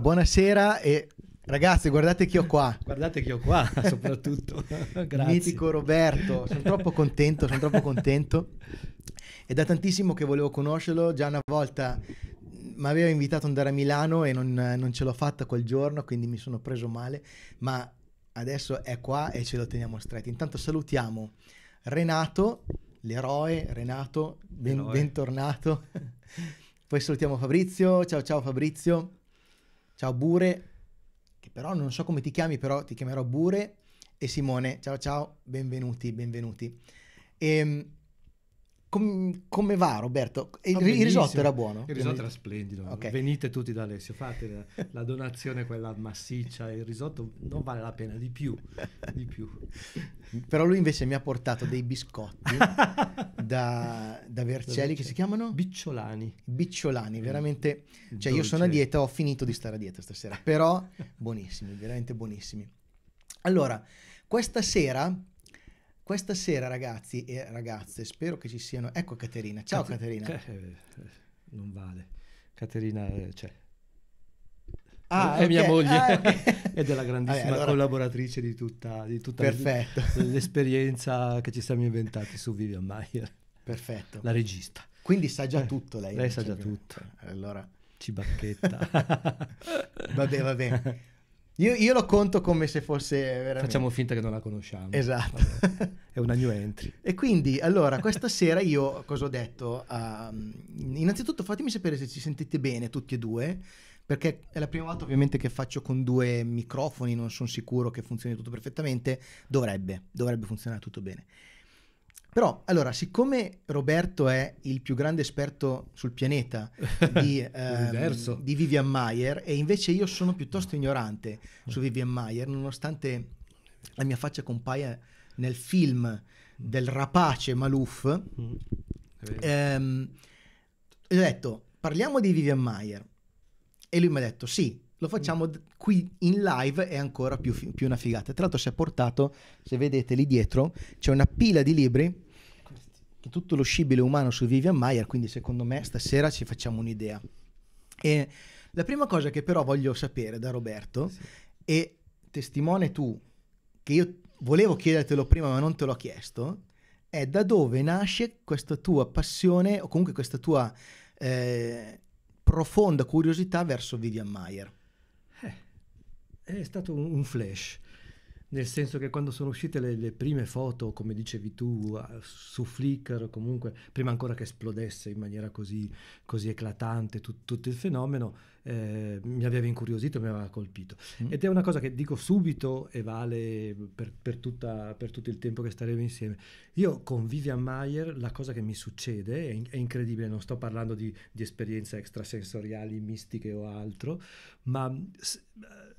buonasera e Ragazzi, guardate chi ho qua. Guardate chi ho qua, soprattutto. Grazie. Mitico Roberto, sono troppo contento, sono troppo contento. È da tantissimo che volevo conoscerlo, già una volta mi aveva invitato ad andare a Milano e non, non ce l'ho fatta quel giorno, quindi mi sono preso male, ma adesso è qua e ce lo teniamo stretto. Intanto salutiamo Renato, l'eroe, Renato, ben, bentornato. Poi salutiamo Fabrizio, ciao ciao Fabrizio. Ciao Bure, che però non so come ti chiami, però ti chiamerò Bure e Simone. Ciao ciao, benvenuti, benvenuti. E, ehm, Com- come va Roberto? Il, ah, il, risotto era buono? Il risotto era splendido. Okay. Venite tutti da Alessio, fate la, la donazione quella massiccia, il risotto non vale la pena di più, di più. Però lui invece mi ha portato dei biscotti da, da Vercelli che si chiamano? Bicciolani. Bicciolani, mm. veramente. Cioè Dolce. io sono a dieta, ho finito di stare a dieta stasera, però buonissimi, veramente buonissimi. Allora, questa sera questa sera, ragazzi e ragazze, spero che ci siano. Ecco Caterina. Ciao Cat- Caterina. Eh, non vale. Caterina eh, c'è. Ah, è okay. mia moglie ah, okay. ed è la grandissima allora, collaboratrice di tutta, di tutta l'esperienza che ci siamo inventati su Vivian Maier. Perfetto. La regista. Quindi sa già eh, tutto lei. Lei sa già tutto. Allora. Ci bacchetta. vabbè, vabbè. Io, io, lo conto come se fosse veramente... Facciamo finta che non la conosciamo. Esatto. Vabbè, è una new entry. e quindi, allora, questa sera io cosa ho detto? Uh, innanzitutto fatemi sapere se ci sentite bene tutti e due, perché è la prima volta ovviamente che faccio con due microfoni, non sono sicuro che funzioni tutto perfettamente. Dovrebbe, dovrebbe funzionare tutto bene. Però, allora, siccome Roberto è il più grande esperto sul pianeta di, ehm, di Vivian Mayer e invece io sono piuttosto ignorante su mm. Vivian Mayer, nonostante la mia faccia compaia nel film del rapace Malouf, mm. ehm, ho detto, parliamo di Vivian Mayer. E lui mi ha detto, sì, lo mm. facciamo d- qui in live è ancora più, fi- più una figata. Tra l'altro si è portato, se vedete lì dietro, c'è una pila di libri tutto lo scibile umano su Vivian Mayer, quindi secondo me stasera ci facciamo un'idea. E la prima cosa che però voglio sapere da Roberto sì. e testimone tu, che io volevo chiedertelo prima ma non te l'ho chiesto, è da dove nasce questa tua passione o comunque questa tua eh, profonda curiosità verso Vivian Mayer? è stato un flash, nel senso che quando sono uscite le, le prime foto, come dicevi tu, su Flickr, comunque prima ancora che esplodesse in maniera così, così eclatante tu, tutto il fenomeno, eh, mi aveva incuriosito, mi aveva colpito. Mm. Ed è una cosa che dico subito e vale per, per, tutta, per tutto il tempo che staremo insieme. Io con Vivian Mayer la cosa che mi succede è, è incredibile, non sto parlando di, di esperienze extrasensoriali, mistiche o altro, ma... S-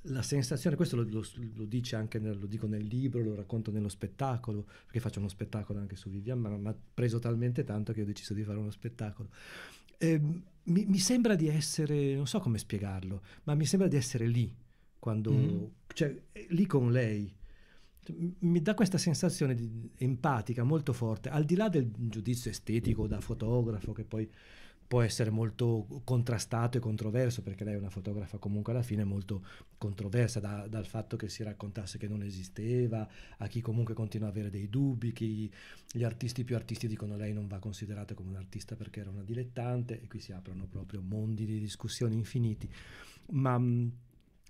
la sensazione, questo lo, lo, lo dice anche nel, lo dico nel libro, lo racconto nello spettacolo, perché faccio uno spettacolo anche su Vivian, ma mi ha preso talmente tanto che ho deciso di fare uno spettacolo. Eh, mi, mi, sembra di essere, non so come spiegarlo, ma mi sembra di essere lì, quando, mm. cioè, lì con lei. Cioè, mi dà questa sensazione di, empatica molto forte, al di là del giudizio estetico da fotografo che poi può essere molto contrastato e controverso, perché lei è una fotografa comunque alla fine molto controversa, da, dal fatto che si raccontasse che non esisteva, a chi comunque continua ad avere dei dubbi, chi, gli artisti più artisti dicono lei non va considerata come un artista perché era una dilettante, e qui si aprono proprio mondi di discussioni infiniti. Ma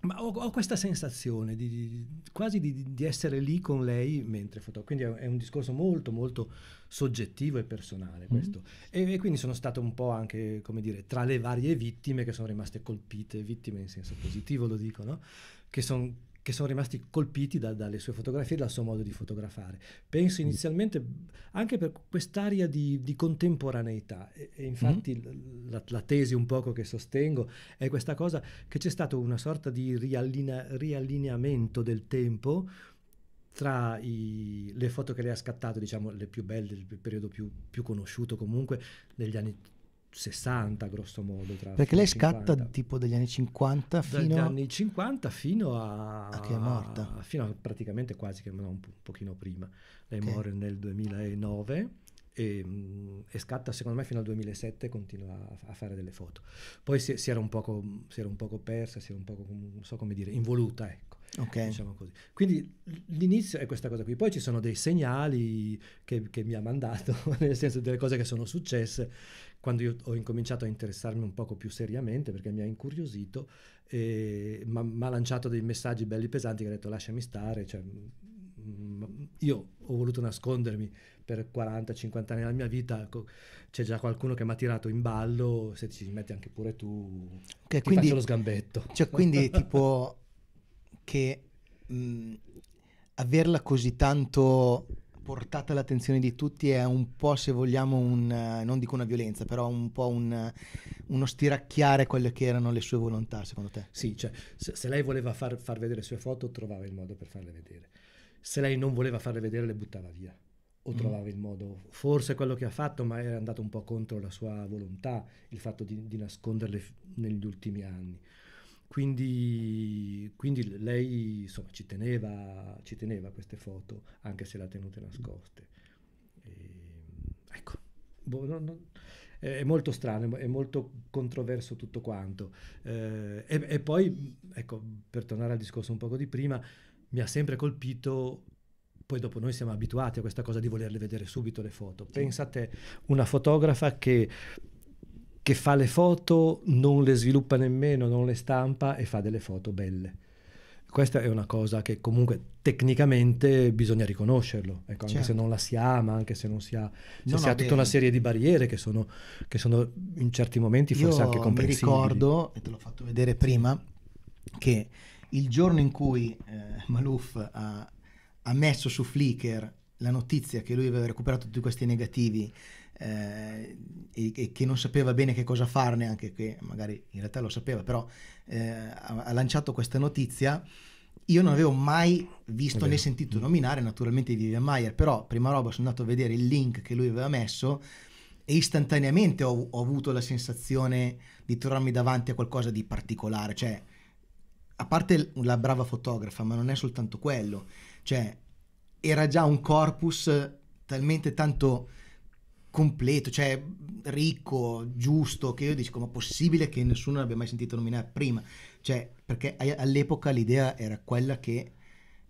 ma ho, ho, questa sensazione di, di, quasi di, di, essere lì con lei mentre fotografo. Quindi è un discorso molto, molto soggettivo e personale mm-hmm. questo. Mm-hmm. E, e, quindi sono stato un po' anche, come dire, tra le varie vittime che sono rimaste colpite, vittime in senso positivo lo dico, no? Che sono che sono rimasti colpiti da, dalle sue fotografie e dal suo modo di fotografare. Penso mm. inizialmente anche per quest'area di, di contemporaneità e, e infatti mm-hmm. la, la, tesi un poco che sostengo è questa cosa che c'è stato una sorta di rialline, riallineamento del tempo tra i, le foto che lei ha scattato, diciamo le più belle, il periodo più, più conosciuto comunque, degli anni 60 grosso modo. Perché lei 50. scatta tipo degli anni 50 fino... Dagli anni 50 fino a... a che è morta. Fino a praticamente quasi, che no, un, un pochino prima. Lei okay. muore nel 2009 e, mm, e, scatta secondo me fino al 2007 continua a, a fare delle foto. Poi si, si, era un poco, si era un poco persa, si era un poco, non so come dire, involuta, ecco. Okay. Diciamo Quindi l'inizio è questa cosa qui, poi ci sono dei segnali che, che, mi ha mandato, nel senso delle cose che sono successe quando io ho incominciato a interessarmi un poco più seriamente perché mi ha incuriosito, e mi ha lanciato dei messaggi belli pesanti che ha detto lasciami stare, cioè, io ho voluto nascondermi per 40-50 anni della mia vita, c'è già qualcuno che mi ha tirato in ballo, se ci metti anche pure tu, che okay, ti quindi, faccio lo sgambetto. Cioè, quindi tipo che mh, mm, averla così tanto portata all'attenzione di tutti è un po', se vogliamo, un, eh, non dico una violenza, però un po' un, eh, uno stiracchiare quelle che erano le sue volontà, secondo te? Sì, cioè, se, se lei voleva far, far, vedere le sue foto, trovava il modo per farle vedere. Se lei non voleva farle vedere, le buttava via o mm. trovava mm. il modo. Forse quello che ha fatto, ma era andato un po' contro la sua volontà, il fatto di, di nasconderle negli ultimi anni. Quindi, quindi lei insomma, ci, teneva, ci teneva queste foto, anche se le ha tenute nascoste. E, ecco, boh, no, no. è molto strano, è molto controverso tutto quanto. Eh, e, e poi, ecco, per tornare al discorso un poco di prima, mi ha sempre colpito poi dopo noi siamo abituati a questa cosa di volerle vedere subito le foto. Pensa a una fotografa che che fa le foto, non le sviluppa nemmeno, non le stampa e fa delle foto belle. Questa è una cosa che comunque tecnicamente bisogna riconoscerlo, ecco, certo. anche se certo. non la si ama, anche se non si ha, se no, si ha tutta una serie di barriere che sono, che sono in certi momenti forse Io anche comprensibili. Io Mi ricordo, e te l'ho fatto vedere prima, che il giorno in cui eh, Malouf ha, ha messo su Flickr la notizia che lui aveva recuperato tutti questi negativi eh, e, e, che non sapeva bene che cosa farne, anche che magari in realtà lo sapeva, però eh, ha, ha, lanciato questa notizia. Io non avevo mai visto né sentito mm. nominare naturalmente Vivian Mayer, però prima roba sono andato a vedere il link che lui aveva messo e istantaneamente ho, ho, avuto la sensazione di trovarmi davanti a qualcosa di particolare, cioè a parte la brava fotografa, ma non è soltanto quello, cioè era già un corpus talmente tanto completo, cioè ricco, giusto, che io dico ma possibile che nessuno l'abbia mai sentito nominare prima? Cioè, perché all'epoca l'idea era quella che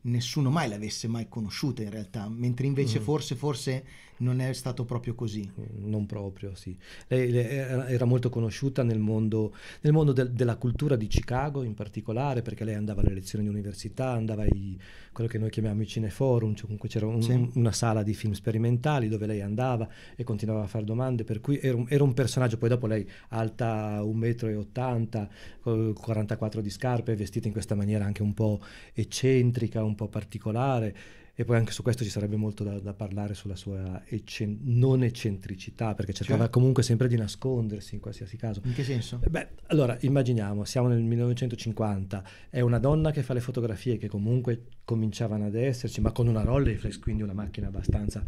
nessuno mai l'avesse mai conosciuta in realtà, mentre invece mm. forse, forse non è stato proprio così. Non proprio, sì. Lei, era molto conosciuta nel mondo, nel mondo del, della cultura di Chicago in particolare, perché lei andava alle lezioni di università, andava ai quello che noi chiamiamo i cineforum, cioè comunque c'era un, sì. una sala di film sperimentali dove lei andava e continuava a fare domande, per cui era un, era un personaggio, poi dopo lei alta 1,80 m, 44 di scarpe, vestita in questa maniera anche un po' eccentrica, un po' particolare e poi anche su questo ci sarebbe molto da, da parlare sulla sua eccen- non eccentricità, perché cercava cioè? comunque sempre di nascondersi in qualsiasi caso. In che senso? Eh beh, allora immaginiamo, siamo nel 1950, è una donna che fa le fotografie che comunque cominciavano ad esserci, ma con una Rolleiflex, quindi una macchina abbastanza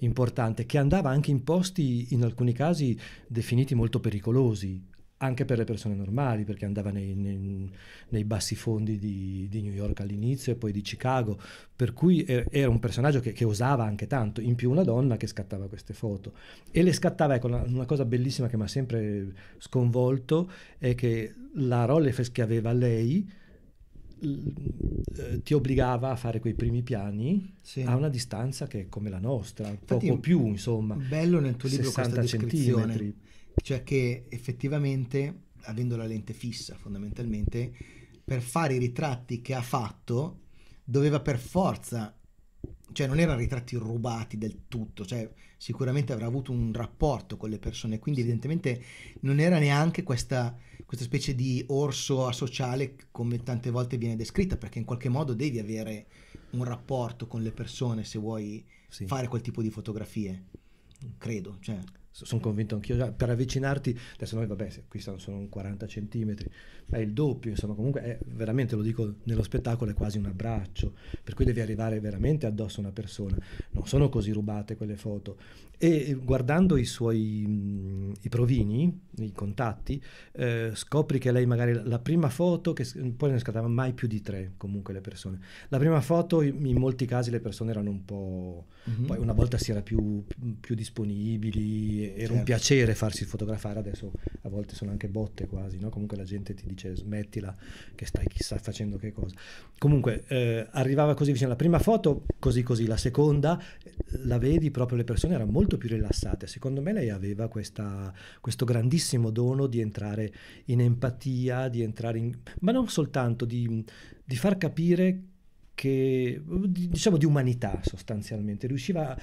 importante, che andava anche in posti in alcuni casi definiti molto pericolosi, anche per le persone normali, perché andava nei, nei, nei bassi fondi di, di, New York all'inizio e poi di Chicago, per cui era un personaggio che, che, osava anche tanto, in più una donna che scattava queste foto e le scattava, ecco, una, una cosa bellissima che mi ha sempre sconvolto è che la Rolleifes che aveva lei eh, ti obbligava a fare quei primi piani sì. a una distanza che è come la nostra, Infatti, poco più, insomma. Bello nel tuo libro 60 questa descrizione. Centimetri cioè che effettivamente, avendo la lente fissa fondamentalmente, per fare i ritratti che ha fatto, doveva per forza, cioè non erano ritratti rubati del tutto, cioè sicuramente avrà avuto un rapporto con le persone, quindi evidentemente non era neanche questa, questa specie di orso asociale come tante volte viene descritta, perché in qualche modo devi avere un rapporto con le persone se vuoi sì. fare quel tipo di fotografie, credo. Cioè sono convinto anch'io, per avvicinarti, adesso noi vabbè, qui sono, 40 centimetri, ma è il doppio, insomma comunque è, veramente, lo dico nello spettacolo, è quasi un abbraccio, per cui devi arrivare veramente addosso a una persona, non sono così rubate quelle foto. E eh, guardando i suoi i provini, i contatti, eh, scopri che lei magari la prima foto, che poi ne scattava mai più di tre comunque le persone, la prima foto in molti casi le persone erano un po', mm-hmm. poi una volta si era più, più disponibili, era certo. un piacere farsi fotografare, adesso a volte sono anche botte quasi, no? comunque la gente ti dice smettila che stai chissà facendo che cosa. Comunque eh, arrivava così vicino la prima foto, così così, la seconda, eh, la vedi proprio le persone erano molto più rilassate, secondo me lei aveva questa, questo grandissimo grandissimo dono di entrare in empatia, di entrare in... ma non soltanto di, di far capire che, diciamo di umanità sostanzialmente. Riusciva,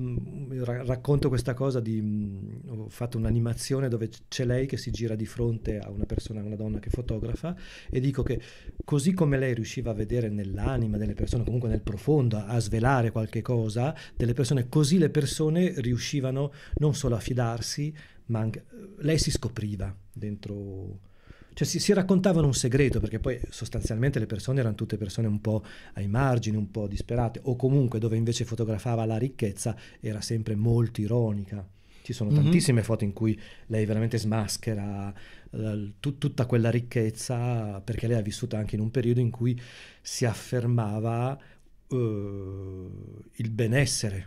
mm, racconto questa cosa di, mm, ho fatto un'animazione dove c'è lei che si gira di fronte a una persona, una donna che fotografa e dico che così come lei riusciva a vedere nell'anima delle persone, comunque nel profondo, a svelare qualche cosa delle persone, così le persone riuscivano non solo a fidarsi, ma anche, lei si scopriva dentro... Cioè si, si, raccontavano un segreto, perché poi sostanzialmente le persone erano tutte persone un po' ai margini, un po' disperate, o comunque dove invece fotografava la ricchezza era sempre molto ironica. Ci sono mm-hmm. tantissime foto in cui lei veramente smaschera eh, tut, tutta quella ricchezza, perché lei ha vissuto anche in un periodo in cui si affermava eh, il benessere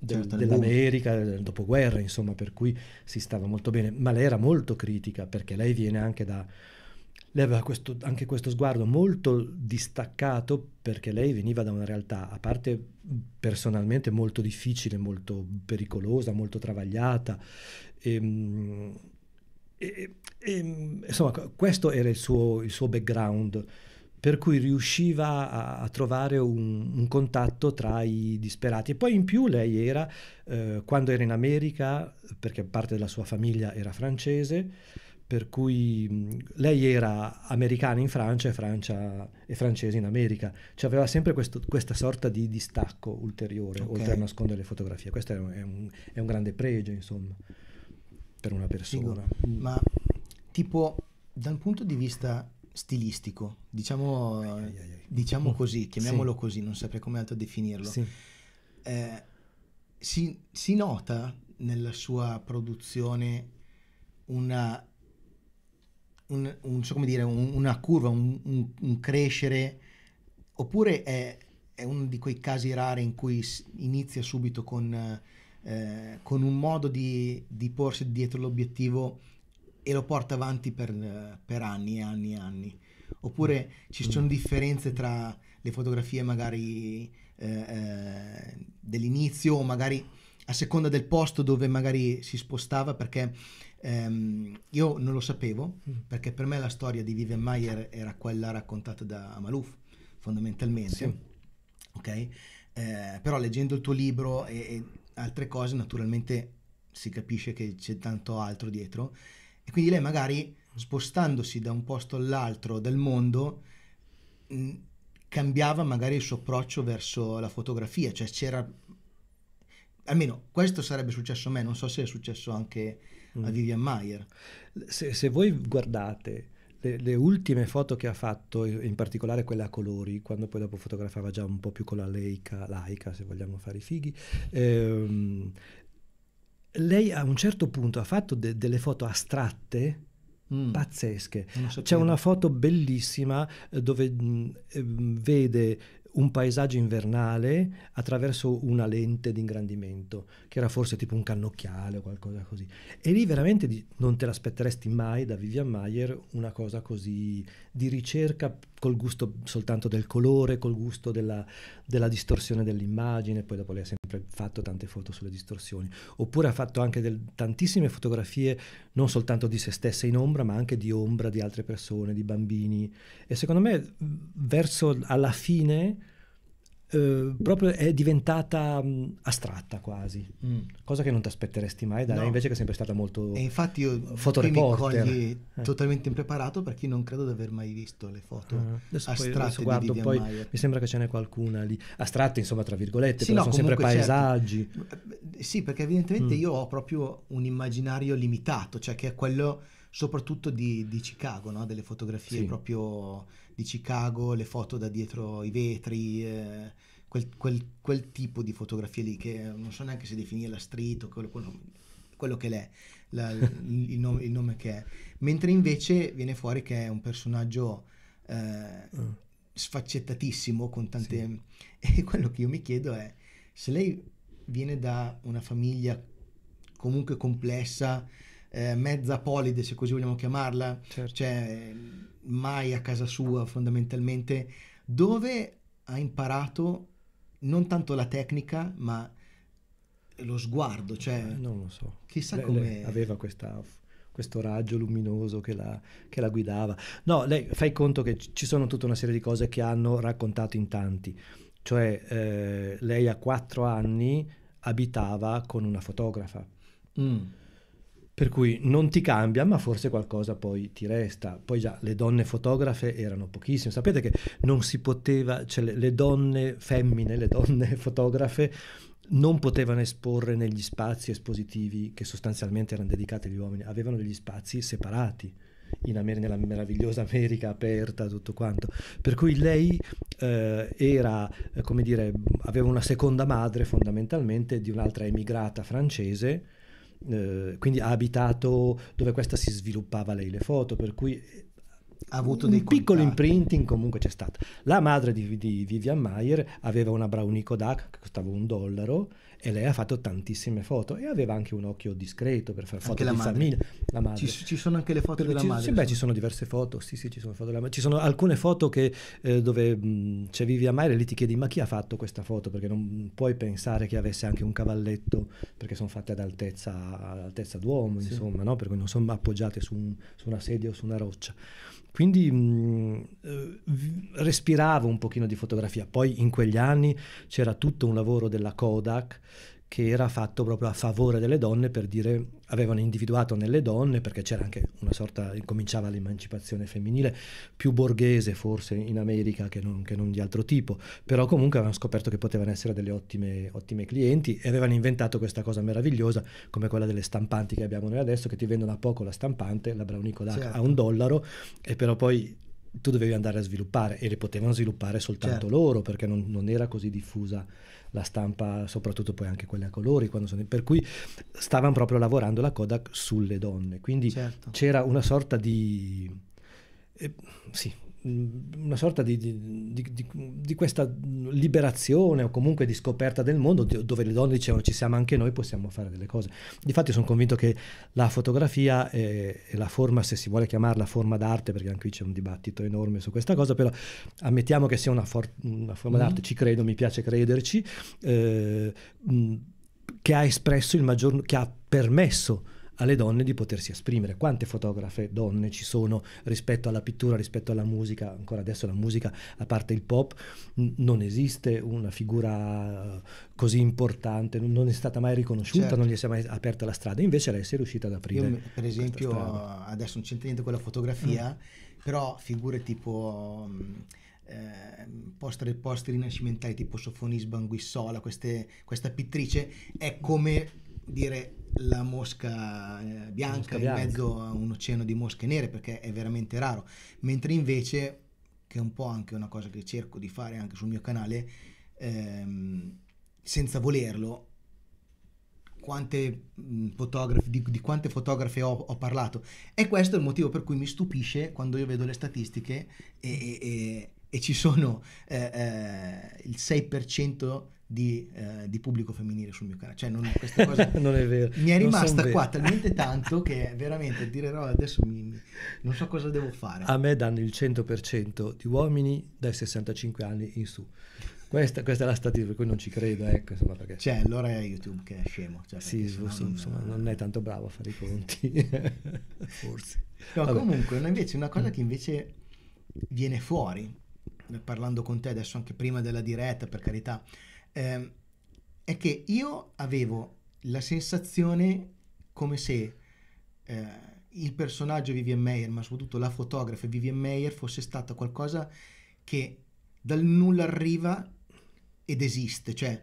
del, certo, dell'America, del dopoguerra, insomma, per cui si stava molto bene. Ma lei era molto critica perché lei viene anche da... Lei aveva questo, anche questo sguardo molto distaccato perché lei veniva da una realtà, a parte personalmente molto difficile, molto pericolosa, molto travagliata. Ehm, e, e, e, insomma, questo era il suo, il suo background per cui riusciva a, a trovare un, un, contatto tra i disperati. E poi in più lei era, eh, quando era in America, perché parte della sua famiglia era francese, per cui mh, lei era americana in Francia e, Francia, e francese in America. Cioè aveva sempre questo, questa sorta di distacco ulteriore, okay. oltre a nascondere le fotografie. Questo è un, è un, è un grande pregio, insomma, per una persona. Figo. Ma tipo, dal punto di vista stilistico, diciamo, ai, ai, ai. diciamo oh, così, chiamiamolo sì. così, non saprei come altro definirlo. Sì. Eh, si, si, nota nella sua produzione una, un, un, so dire, un, una curva, un, crescere, oppure è, è, uno di quei casi rari in cui inizia subito con, eh, con un modo di, di porsi dietro l'obiettivo e lo porta avanti per, per anni e anni e anni. Oppure ci sono differenze tra le fotografie magari eh, eh dell'inizio o magari a seconda del posto dove magari si spostava perché ehm, io non lo sapevo mm. perché per me la storia di Vivian Mayer era quella raccontata da Malouf fondamentalmente. Sì. Ok? Eh, però leggendo il tuo libro e, e altre cose naturalmente si capisce che c'è tanto altro dietro e quindi lei magari spostandosi da un posto all'altro del mondo mm, cambiava magari il suo approccio verso la fotografia, cioè c'era almeno questo sarebbe successo a me, non so se è successo anche a mm. Vivian Mayer. Se, se voi guardate le, le, ultime foto che ha fatto, in particolare quelle a colori, quando poi dopo fotografava già un po' più con la leica, laica se vogliamo fare i fighi, ehm, lei a un certo punto ha fatto de- delle foto astratte Mm. pazzesche. C'è una foto bellissima eh, dove mh, mm, eh, vede un paesaggio invernale attraverso una lente di ingrandimento, che era forse tipo un cannocchiale o qualcosa così. E lì veramente di, non te l'aspetteresti mai da Vivian Mayer una cosa così di ricerca col gusto soltanto del colore, col gusto della, della distorsione dell'immagine, poi dopo lei ha sempre fatto tante foto sulle distorsioni, oppure ha fatto anche del, tantissime fotografie non soltanto di se stessa in ombra, ma anche di ombra di altre persone, di bambini e secondo me verso alla fine eh, proprio è diventata mh, mm, astratta quasi, mm. cosa che non ti aspetteresti mai da no. invece che è sempre stata molto E infatti io mi cogli eh. totalmente impreparato perché non credo di aver mai visto le foto ah. adesso astratte poi, guardo, di poi Mayer. mi sembra che ce n'è qualcuna lì, astratte insomma tra virgolette, sì, però no, sono sempre certo. paesaggi. Certo. Sì, perché evidentemente mm. io ho proprio un immaginario limitato, cioè che è quello soprattutto di, di Chicago, no? delle fotografie sì. proprio di Chicago, le foto da dietro i vetri, eh, quel, quel, quel, tipo di fotografie lì che non so neanche se definire la street o quello, quello, quello che l'è, la, il, nome, il, nome, che è. Mentre invece viene fuori che è un personaggio... Eh, mm. sfaccettatissimo con tante sì. e quello che io mi chiedo è se lei viene da una famiglia comunque complessa eh, mezza polide, se così vogliamo chiamarla, certo. cioè eh, mai a casa sua fondamentalmente, dove ha imparato non tanto la tecnica, ma lo sguardo, cioè... Ah, non lo so. Chissà come... Aveva questa questo raggio luminoso che la, che la, guidava. No, lei fai conto che ci sono tutta una serie di cose che hanno raccontato in tanti, cioè eh, lei a quattro anni abitava con una fotografa. Mm per cui non ti cambia, ma forse qualcosa poi ti resta. Poi già le donne fotografe erano pochissime, sapete che non si poteva, cioè le, le donne femmine, le donne fotografe non potevano esporre negli spazi espositivi che sostanzialmente erano dedicati agli uomini, avevano degli spazi separati. Amer- nella meravigliosa America aperta, tutto quanto. Per cui lei eh, era, eh, come dire, aveva una seconda madre fondamentalmente di un'altra emigrata francese eh, quindi ha abitato dove questa si sviluppava lei le foto, per cui eh, ha avuto un dei piccolo contatti. imprinting comunque c'è stato. La madre di, di Vivian Mayer aveva una Brownico DAC che costava un dollaro e lei ha fatto tantissime foto e aveva anche un occhio discreto per fare foto anche di famiglia. La madre. Ci, ci, sono anche le foto per, della ci, madre. Sì, beh, ci sono diverse foto, sì, sì, ci sono foto della madre. Ci sono alcune foto che, eh, dove mh, c'è Vivian Mayer e lì ti chiedi ma chi ha fatto questa foto perché non puoi pensare che avesse anche un cavalletto perché sono fatte ad altezza, ad altezza d'uomo, sì. insomma, no? per cui non sono appoggiate su, un, su una sedia o su una roccia. Quindi mh, mm, eh, respiravo un pochino di fotografia. Poi in quegli anni c'era tutto un lavoro della Kodak che era fatto proprio a favore delle donne per dire avevano individuato nelle donne perché c'era anche una sorta cominciava l'emancipazione femminile più borghese forse in America che non, che non di altro tipo però comunque avevano scoperto che potevano essere delle ottime, ottime, clienti e avevano inventato questa cosa meravigliosa come quella delle stampanti che abbiamo noi adesso che ti vendono a poco la stampante la Braunico certo. a un dollaro e però poi tu dovevi andare a sviluppare e le potevano sviluppare soltanto certo. loro perché non, non era così diffusa la stampa, soprattutto poi anche quelle a colori, sono, per cui stavano proprio lavorando la Kodak sulle donne. Quindi certo. c'era una sorta di... Eh, sì, Mm, una sorta di, di, di, di, questa liberazione o comunque di scoperta del mondo dove le donne dicevano ci siamo anche noi, possiamo fare delle cose. Difatti sono convinto che la fotografia e la forma, se si vuole chiamarla forma d'arte, perché anche qui c'è un dibattito enorme su questa cosa, però ammettiamo che sia una, for- una forma mm d'arte, ci credo, mi piace crederci, eh, mm, che ha espresso il maggior, che ha permesso alle donne di potersi esprimere. Quante fotografe donne ci sono rispetto alla pittura, rispetto alla musica? Ancora adesso la musica, a parte il pop, n- non esiste una figura eh, così importante, non è stata mai riconosciuta, certo. non gli si è mai aperta la strada. Invece lei si è riuscita ad aprire. Io, per esempio, adesso non c'entra niente con la fotografia, mm. però figure tipo... Um, mm, eh, poster, rinascimentali tipo Sofonisba Anguissola, queste, questa pittrice è come dire la mosca eh, bianca, mosca in bianca. mezzo a un oceano di mosche nere perché è veramente raro, mentre invece, che è un po' anche una cosa che cerco di fare anche sul mio canale, ehm, senza volerlo, quante mm, fotografi, di, di, quante fotografe ho, ho, parlato e questo è il motivo per cui mi stupisce quando io vedo le statistiche e, e, e, ci sono eh, eh, il 6% di, eh, di, pubblico femminile sul mio canale. Cioè, non, questa cosa non è vero. Mi è rimasta qua talmente tanto che veramente dire adesso mi, non so cosa devo fare. A me danno il 100% di uomini dai 65 anni in su. Questa, questa, è la statistica, per cui non ci credo, ecco, insomma, perché... Cioè, allora è YouTube che è scemo. Cioè, sì, sì non... insomma, non è tanto bravo a fare i conti, forse. No, comunque, una, invece, una cosa mm. che invece viene fuori, parlando con te adesso anche prima della diretta, per carità, eh, è che io avevo la sensazione come se eh, il personaggio Vivian Mayer, ma soprattutto la fotografa Vivian Mayer, fosse stata qualcosa che dal nulla arriva ed esiste, cioè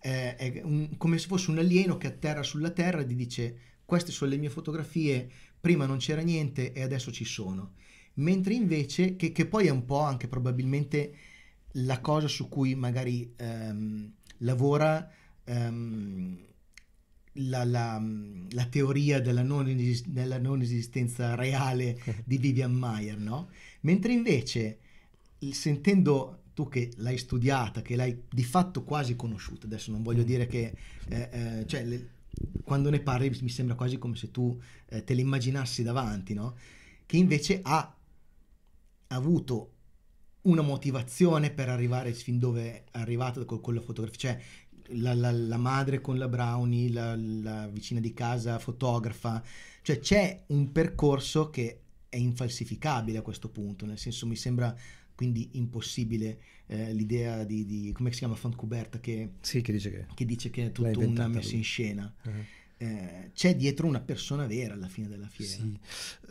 eh, è un, come se fosse un alieno che atterra sulla Terra e gli dice queste sono le mie fotografie, prima non c'era niente e adesso ci sono. Mentre invece, che, che poi è un po' anche probabilmente la cosa su cui magari ehm, lavora ehm, la, la, la, teoria della non, esist- della non, esistenza reale di Vivian Mayer, no? Mentre invece, sentendo tu che l'hai studiata, che l'hai di fatto quasi conosciuta, adesso non voglio mm. dire che... Eh, eh, cioè, le, quando ne parli mi sembra quasi come se tu eh, te immaginassi davanti, no? Che invece ha avuto una motivazione per arrivare fin dove è arrivato con, con la fotografia. Cioè, la, la, la, madre con la Brownie, la, la, vicina di casa fotografa, cioè c'è un percorso che è infalsificabile a questo punto, nel senso mi sembra quindi impossibile eh, l'idea di, di, come si chiama, Fancuberta che, sì, che, dice che, che, dice che è tutta una messa lui. in scena. Uh-huh. Eh, c'è dietro una persona vera alla fine della fiera. Sì.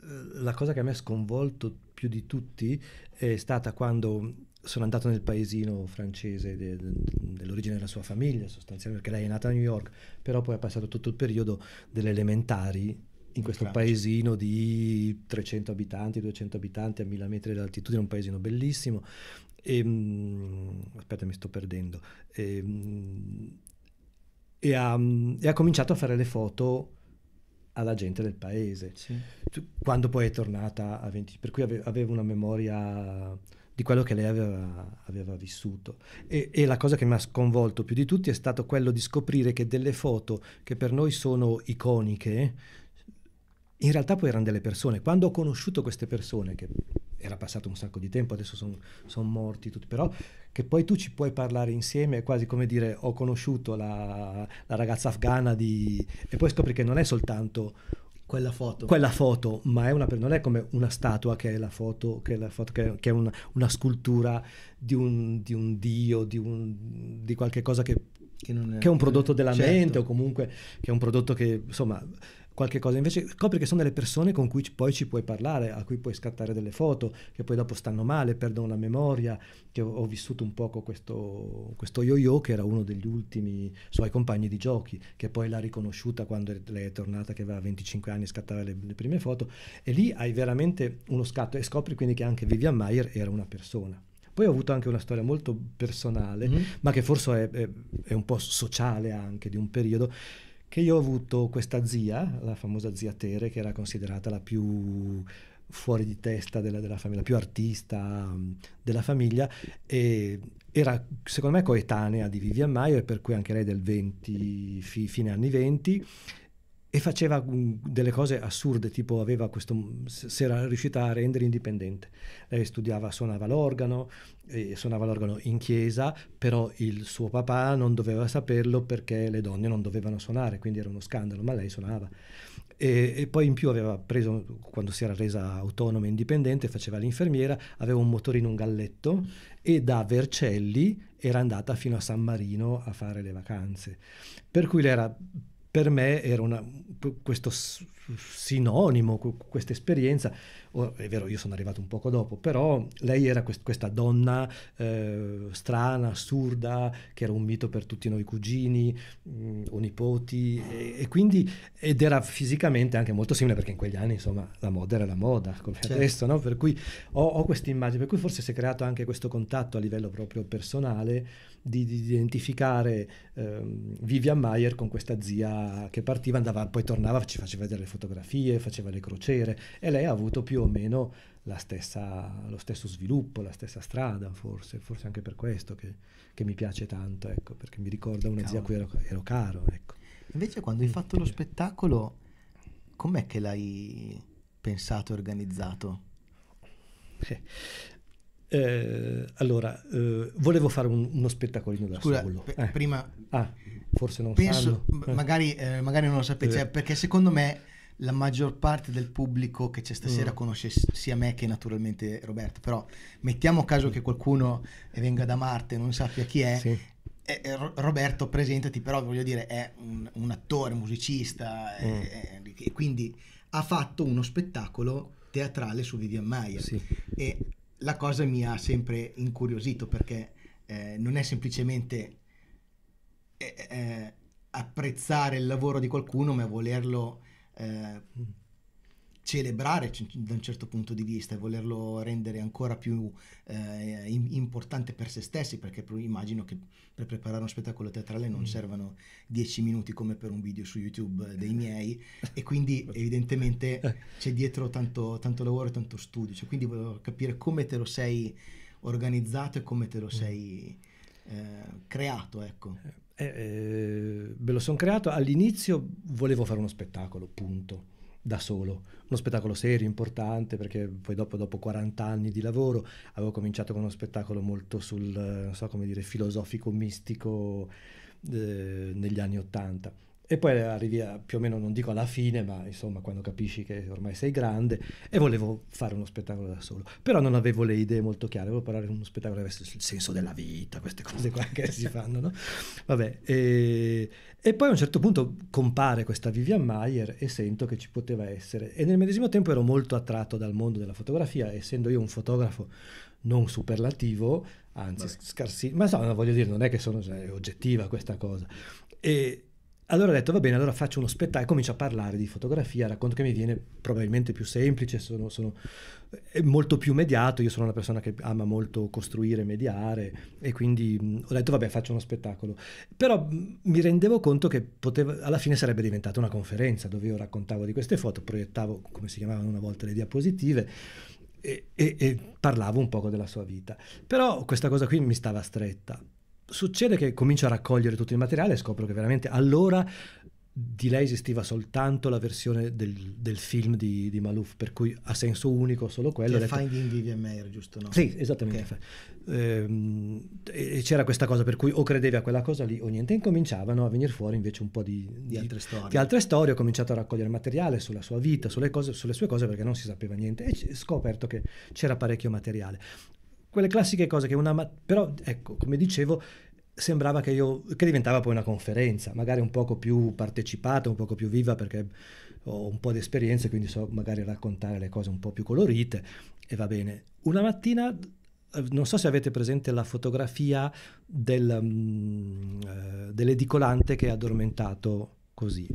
Eh, la cosa che a me ha sconvolto più di tutti è stata quando sono andato nel paesino francese de, de, dell'origine della sua famiglia, sostanzialmente, perché lei è nata a New York, però poi ha passato tutto il periodo delle elementari in questo Francia. paesino di 300 abitanti, 200 abitanti a 1000 metri di altitudine, un paesino bellissimo. E, ehm, aspetta, mi sto perdendo. E, ehm, e, ha, e ha cominciato a fare le foto alla gente del paese. Sì. Quando poi è tornata a 20, per cui avevo una memoria di quello che lei aveva, aveva vissuto. E, e, la cosa che mi ha sconvolto più di tutti è stato quello di scoprire che delle foto che per noi sono iconiche, in realtà poi erano delle persone. Quando ho conosciuto queste persone, che era passato un sacco di tempo, adesso sono son morti tutti, però che poi tu ci puoi parlare insieme, è quasi come dire ho conosciuto la, la ragazza afghana di... e poi scopri che non è soltanto quella foto. Quella foto, ma è una, non è come una statua che è la foto, che è, la foto, che è, che è una, una, scultura di un, di un dio, di, un, di, qualche cosa che, che è, un prodotto della certo. mente o comunque che è un prodotto che, insomma, qualche cosa, invece scopri che sono delle persone con cui poi ci puoi parlare, a cui puoi scattare delle foto, che poi dopo stanno male, perdono la memoria, che ho, ho vissuto un poco questo, questo yo-yo che era uno degli ultimi suoi compagni di giochi, che poi l'ha riconosciuta quando lei è tornata che aveva 25 anni e scattava le, le prime foto, e lì hai veramente uno scatto e scopri quindi che anche Vivian Maier era una persona. Poi ho avuto anche una storia molto personale, mm-hmm. ma che forse è, è, è, un po' sociale anche di un periodo, che io ho avuto questa zia, la famosa zia Tere, che era considerata la più fuori di testa della, della famiglia, la più artista mm, della famiglia, e era secondo me coetanea di Vivian Maio e per cui anche lei del 20, fi, fine anni 20 e faceva mm, delle cose assurde, tipo aveva questo, mm, si era riuscita a rendere indipendente. Lei studiava, suonava l'organo, eh, suonava l'organo in chiesa, però il suo papà non doveva saperlo perché le donne non dovevano suonare, quindi era uno scandalo, ma lei suonava. E, e poi in più aveva preso, quando si era resa autonoma e indipendente, faceva l'infermiera, aveva un motore in un galletto e da Vercelli era andata fino a San Marino a fare le vacanze. Per cui lei era per me era una, questo sinonimo, questa esperienza Oh, è vero io sono arrivato un poco dopo, però lei era quest- questa donna eh, strana, assurda, che era un mito per tutti noi cugini mh, mm, o nipoti e, e, quindi ed era fisicamente anche molto simile perché in quegli anni insomma la moda era la moda come certo. adesso, no? per cui ho, ho questa immagine, per cui forse si è creato anche questo contatto a livello proprio personale di, di identificare ehm, Vivian Mayer con questa zia che partiva, andava, poi tornava, ci faceva vedere le fotografie, faceva le crociere e lei ha avuto più o meno stessa, lo stesso sviluppo, la stessa strada, forse, forse anche per questo che, che mi piace tanto, ecco, perché mi ricorda una zia a cui ero, ero caro. Ecco. Invece quando hai fatto lo eh. spettacolo, com'è che l'hai pensato e organizzato? Eh, eh, allora, eh, volevo fare un, uno spettacolino da Scusa, solo. P- eh. prima... Ah, forse non penso, sanno. Eh. Magari, magari non lo sapete, cioè, perché secondo me la maggior parte del pubblico che c'è stasera mm. conosce sia me che naturalmente Roberto, però mettiamo caso che qualcuno venga da Marte e non sappia chi è. Sì. Roberto, presentati, però voglio dire, è un, un attore, musicista, mm. eh, e quindi ha fatto uno spettacolo teatrale su Vivian Maia. Sì. E la cosa mi ha sempre incuriosito perché eh, non è semplicemente eh, eh, apprezzare il lavoro di qualcuno, ma volerlo eh, celebrare da un certo punto di vista e volerlo rendere ancora più eh, importante per se stessi, perché immagino che per preparare uno spettacolo teatrale non mm. servano dieci minuti come per un video su YouTube eh, dei eh. miei e quindi evidentemente eh. c'è dietro tanto, tanto lavoro e tanto studio, cioè, quindi volevo capire come te lo sei organizzato e come te lo mm. sei eh, creato. Ecco eh, eh, ve lo sono creato. All'inizio volevo fare uno spettacolo, punto, da solo. Uno spettacolo serio, importante, perché poi dopo, dopo 40 anni di lavoro avevo cominciato con uno spettacolo molto sul, non so come dire, filosofico-mistico eh, negli anni 80 e poi arrivi a, più o meno, non dico alla fine, ma insomma quando capisci che ormai sei grande e volevo fare uno spettacolo da solo, però non avevo le idee molto chiare, volevo parlare di uno spettacolo che avesse il senso della vita, queste cose qua che si fanno, no? Vabbè, e, e, poi a un certo punto compare questa Vivian Mayer e sento che ci poteva essere e nel medesimo tempo ero molto attratto dal mondo della fotografia, essendo io un fotografo non superlativo, anzi scarsissimo, ma insomma voglio dire, non è che sono cioè, oggettiva questa cosa. E, allora ho detto va bene, allora faccio uno spettacolo, comincio a parlare di fotografia, racconto che mi viene probabilmente più semplice, sono, sono molto più mediato, io sono una persona che ama molto costruire, mediare e quindi mh, ho detto vabbè faccio uno spettacolo, però mh, mi rendevo conto che poteva, alla fine sarebbe diventata una conferenza dove io raccontavo di queste foto, proiettavo come si chiamavano una volta le diapositive e, e, e parlavo un poco della sua vita, però questa cosa qui mi stava stretta succede che comincio a raccogliere tutto il materiale e scopro che veramente allora di lei esisteva soltanto la versione del, del film di, di, Malouf, per cui ha senso unico solo quello. Che Finding Vivian Mayer, giusto? No? Sì, esattamente. Okay. Ehm, e, e c'era questa cosa per cui o credevi a quella cosa lì o niente, incominciavano a venire fuori invece un po' di, di, di, altre storie. Di altre storie, ho cominciato a raccogliere materiale sulla sua vita, sulle, cose, sulle sue cose perché non si sapeva niente e ho scoperto che c'era parecchio materiale quelle classiche cose che una... però ecco, come dicevo, sembrava che, io, che diventava poi una conferenza, magari un poco più partecipata, un poco più viva perché ho un po' di esperienza, quindi so magari raccontare le cose un po' più colorite e va bene. Una mattina, eh, non so se avete presente la fotografia del, um, uh, dell'edicolante che è addormentato così.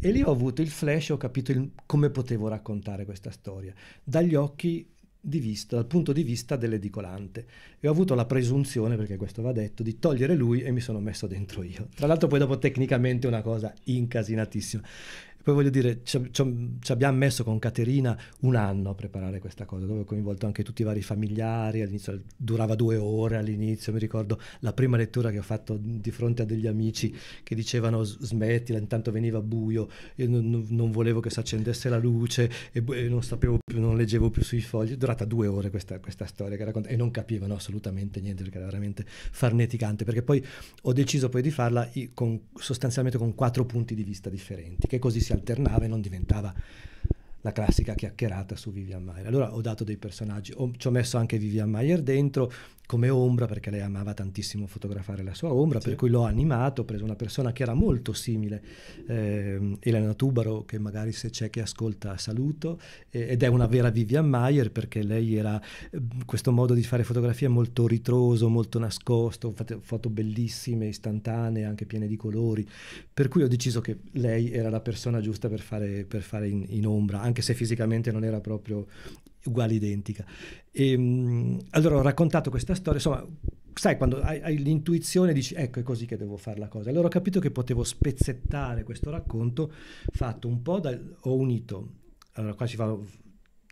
E lì ho avuto il flash, ho capito il, come potevo raccontare questa storia. Dagli occhi di vista, dal punto di vista dell'edicolante e ho avuto la presunzione, perché questo va detto, di togliere lui e mi sono messo dentro io. Tra l'altro poi dopo tecnicamente una cosa incasinatissima. E poi voglio dire, ci, ci, abbiamo messo con Caterina un anno a preparare questa cosa, dove ho coinvolto anche tutti i vari familiari, all'inizio durava due ore all'inizio, mi ricordo la prima lettura che ho fatto di fronte a degli amici che dicevano smettila, intanto veniva buio, io non, non volevo che si accendesse la luce e, e, non sapevo più, non leggevo più sui fogli, è durata due ore questa, questa storia che racconta e non capivano assolutamente niente perché era veramente farneticante, perché poi ho deciso poi di farla con, sostanzialmente con quattro punti di vista differenti, che così si si alternava e non diventava la classica chiacchierata su Vivian Mayer. Allora ho dato dei personaggi, ho, ci ho messo anche Vivian Mayer dentro come ombra perché lei amava tantissimo fotografare la sua ombra, sì. per cui l'ho animato, ho preso una persona che era molto simile, eh, Elena Tubaro, che magari se c'è che ascolta saluto, eh, ed è una vera Vivian Mayer perché lei era eh, questo modo di fare fotografia molto ritroso, molto nascosto, fate foto bellissime, istantanee, anche piene di colori, per cui ho deciso che lei era la persona giusta per fare, per fare in, in ombra anche se fisicamente non era proprio uguale identica. E, ehm, allora ho raccontato questa storia, insomma, sai quando hai, hai l'intuizione dici ecco è così che devo fare la cosa. Allora ho capito che potevo spezzettare questo racconto fatto un po' da, ho unito, allora qua ci fa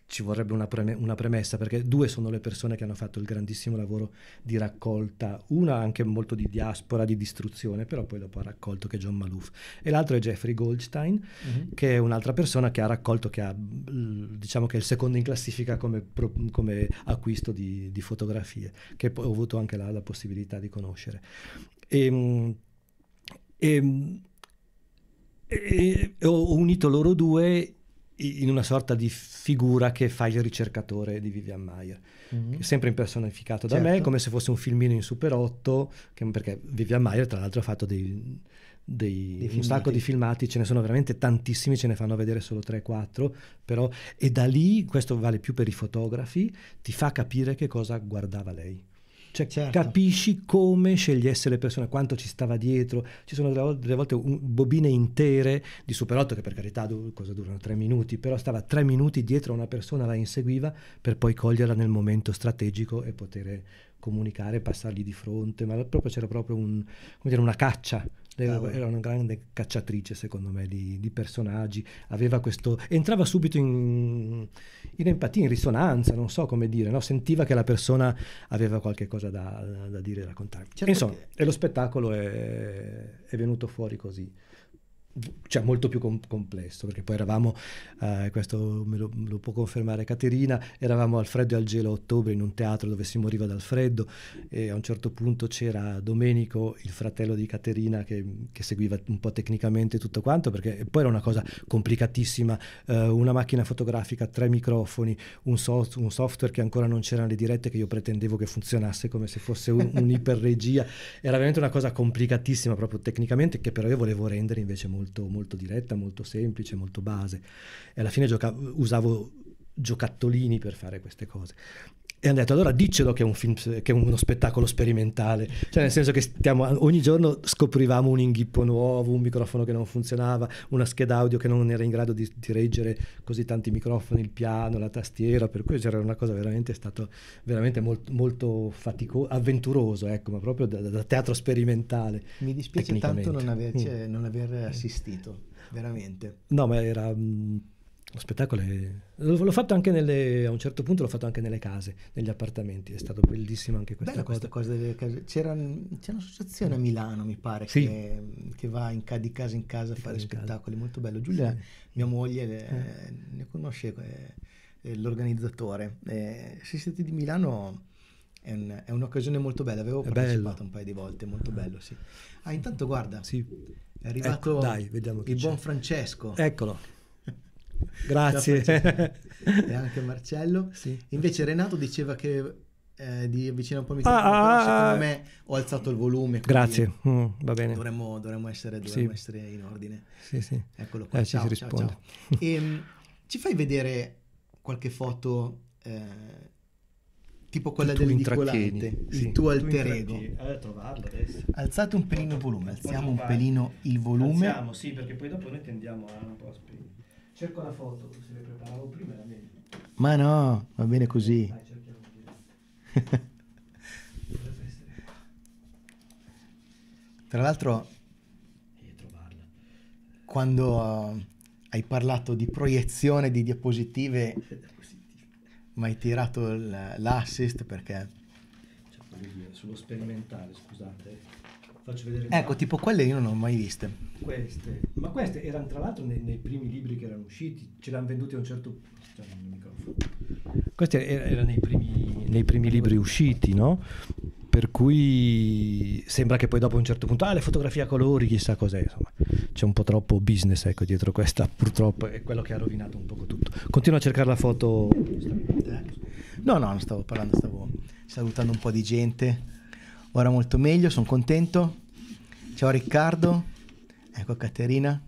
ci vorrebbe una, preme- una, premessa perché due sono le persone che hanno fatto il grandissimo lavoro di raccolta, una anche molto di diaspora, di distruzione, però poi dopo ha raccolto che è John Malouf e l'altro è Jeffrey Goldstein mm-hmm. che è un'altra persona che ha raccolto, che ha diciamo che è il secondo in classifica come, pro- come acquisto di, di, fotografie, che poi ho avuto anche la, la possibilità di conoscere. E, ehm, ehm, e, e ho unito loro due in una sorta di figura che fa il ricercatore di Vivian Maier, mm-hmm. sempre impersonificato da certo. me, come se fosse un filmino in Super 8, che, perché Vivian Maier tra l'altro ha fatto dei, dei, dei un sacco di filmati, ce ne sono veramente tantissimi, ce ne fanno vedere solo 3-4, però e da lì, questo vale più per i fotografi, ti fa capire che cosa guardava lei. Cioè, certo. capisci come scegliesse le persone, quanto ci stava dietro. Ci sono delle volte, un, bobine intere di Super 8 che per carità du- cosa durano? Tre minuti, però stava tre minuti dietro a una persona, la inseguiva per poi coglierla nel momento strategico e poter comunicare, passargli di fronte, ma proprio, c'era proprio un, dire, una caccia era, era una grande cacciatrice, secondo me, di, di personaggi. Questo, entrava subito in, in, empatia, in risonanza, non so come dire, no? sentiva che la persona aveva qualche cosa da, da dire, da raccontare. Certo Insomma, che... e lo spettacolo è, è venuto fuori così cioè molto più com- complesso, perché poi eravamo, eh, questo me lo, me lo, può confermare Caterina, eravamo al freddo e al gelo a ottobre in un teatro dove si moriva dal freddo e a un certo punto c'era Domenico, il fratello di Caterina, che, che seguiva un po' tecnicamente tutto quanto, perché poi era una cosa complicatissima, eh, una macchina fotografica, tre microfoni, un, so- un, software che ancora non c'erano le dirette che io pretendevo che funzionasse come se fosse un, un'iperregia, era veramente una cosa complicatissima proprio tecnicamente che però io volevo rendere invece molto molto, molto diretta, molto semplice, molto base. E alla fine gioca- usavo giocattolini per fare queste cose e hanno detto allora diccelo che è, un film, che è uno spettacolo sperimentale, cioè nel senso che stiamo, ogni giorno scoprivamo un inghippo nuovo, un microfono che non funzionava, una scheda audio che non era in grado di, di reggere così tanti microfoni, il piano, la tastiera, per cui c'era una cosa veramente, stato veramente molto, molto faticoso, avventuroso, ecco, ma proprio da, da teatro sperimentale. Mi dispiace tanto non, aver, cioè, mm. non aver assistito, veramente. No, ma era... Mh, mm, lo spettacolo è... L'ho fatto anche nelle... a un certo punto l'ho fatto anche nelle case, negli appartamenti, è stato bellissimo anche questa cosa. Questa cosa delle case. C'era, c'è un'associazione a Milano, mi pare, sì. che, che, va in di casa in casa a fare spettacoli, casa. molto bello. Giulia, sì. mia moglie, le, eh. ne conosce eh, eh, l'organizzatore. Eh, se siete di Milano è, un, è un'occasione molto bella, avevo è partecipato bello. un paio di volte, molto ah. bello, sì. Ah, intanto guarda, sì. è arrivato ecco, dai, il buon Francesco. Eccolo. Grazie. e anche Marcello. Sì. Invece Renato diceva che eh, di avvicinare un po' il microfono, ah, secondo ah, ah, ah. me ho alzato il volume. Grazie, mm, va bene. Dovremmo, dovremmo, essere, dovremmo sì. essere, in ordine. Sì, sì. Eccolo eh, qua, eh, ciao, ci ciao, ciao. E, ehm, ci fai vedere qualche foto... Eh, tipo quella del Nicolante, sì. il tuo alter ego. trovarlo adesso. Alzate un pelino il volume, alziamo un pelino il volume. Alziamo, sì, perché poi dopo noi tendiamo a un po' a spegnere. Cerco la foto, se le preparavo prima era meglio. Ma no, va bene così. Dai, cerchiamo di... Tra l'altro, quando eh, hai parlato di proiezione di diapositive, mi hai tirato l'assist perché... Cioè, sullo sperimentale, scusate, faccio vedere. Ecco, parte. tipo quelle io non ho mai viste. Queste, ma queste erano tra l'altro nei, nei primi libri che erano usciti, ce l'hanno vendute a un certo cioè, questi erano nei primi, nei primi libri usciti, no? Per cui sembra che poi dopo a un certo punto, ah, le fotografie a colori, chissà cos'è, insomma, c'è un po' troppo business ecco, dietro questa, purtroppo è quello che ha rovinato un po' tutto. Continuo a cercare la foto. Eh? No, no, non stavo parlando, stavo salutando un po' di gente. Ora molto meglio, sono contento. Ciao Riccardo, ecco Caterina.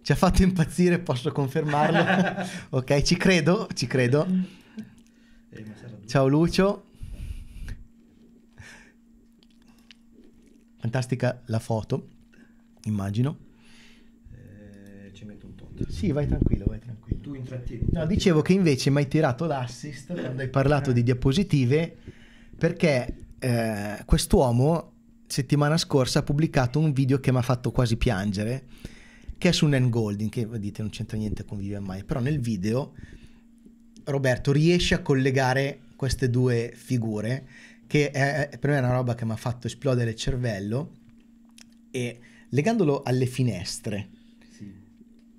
Ci ha fatto impazzire, posso confermarlo. ok, ci credo, ci credo. Eh, Ciao Lucio. Fantastica la foto, immagino. Eh, ci metto un tot. Sì, vai tranquillo, vai tranquillo. Tu intrattieni. No, dicevo che invece mi hai tirato l'assist quando hai parlato eh. di diapositive perché eh, quest'uomo settimana scorsa ha pubblicato un video che mi ha fatto quasi piangere, che è su Nan Golding, che vedete non c'entra niente con Vivian Mai, però nel video Roberto riesce a collegare queste due figure, che è, per me è una roba che mi ha fatto esplodere il cervello, e legandolo alle finestre, sì.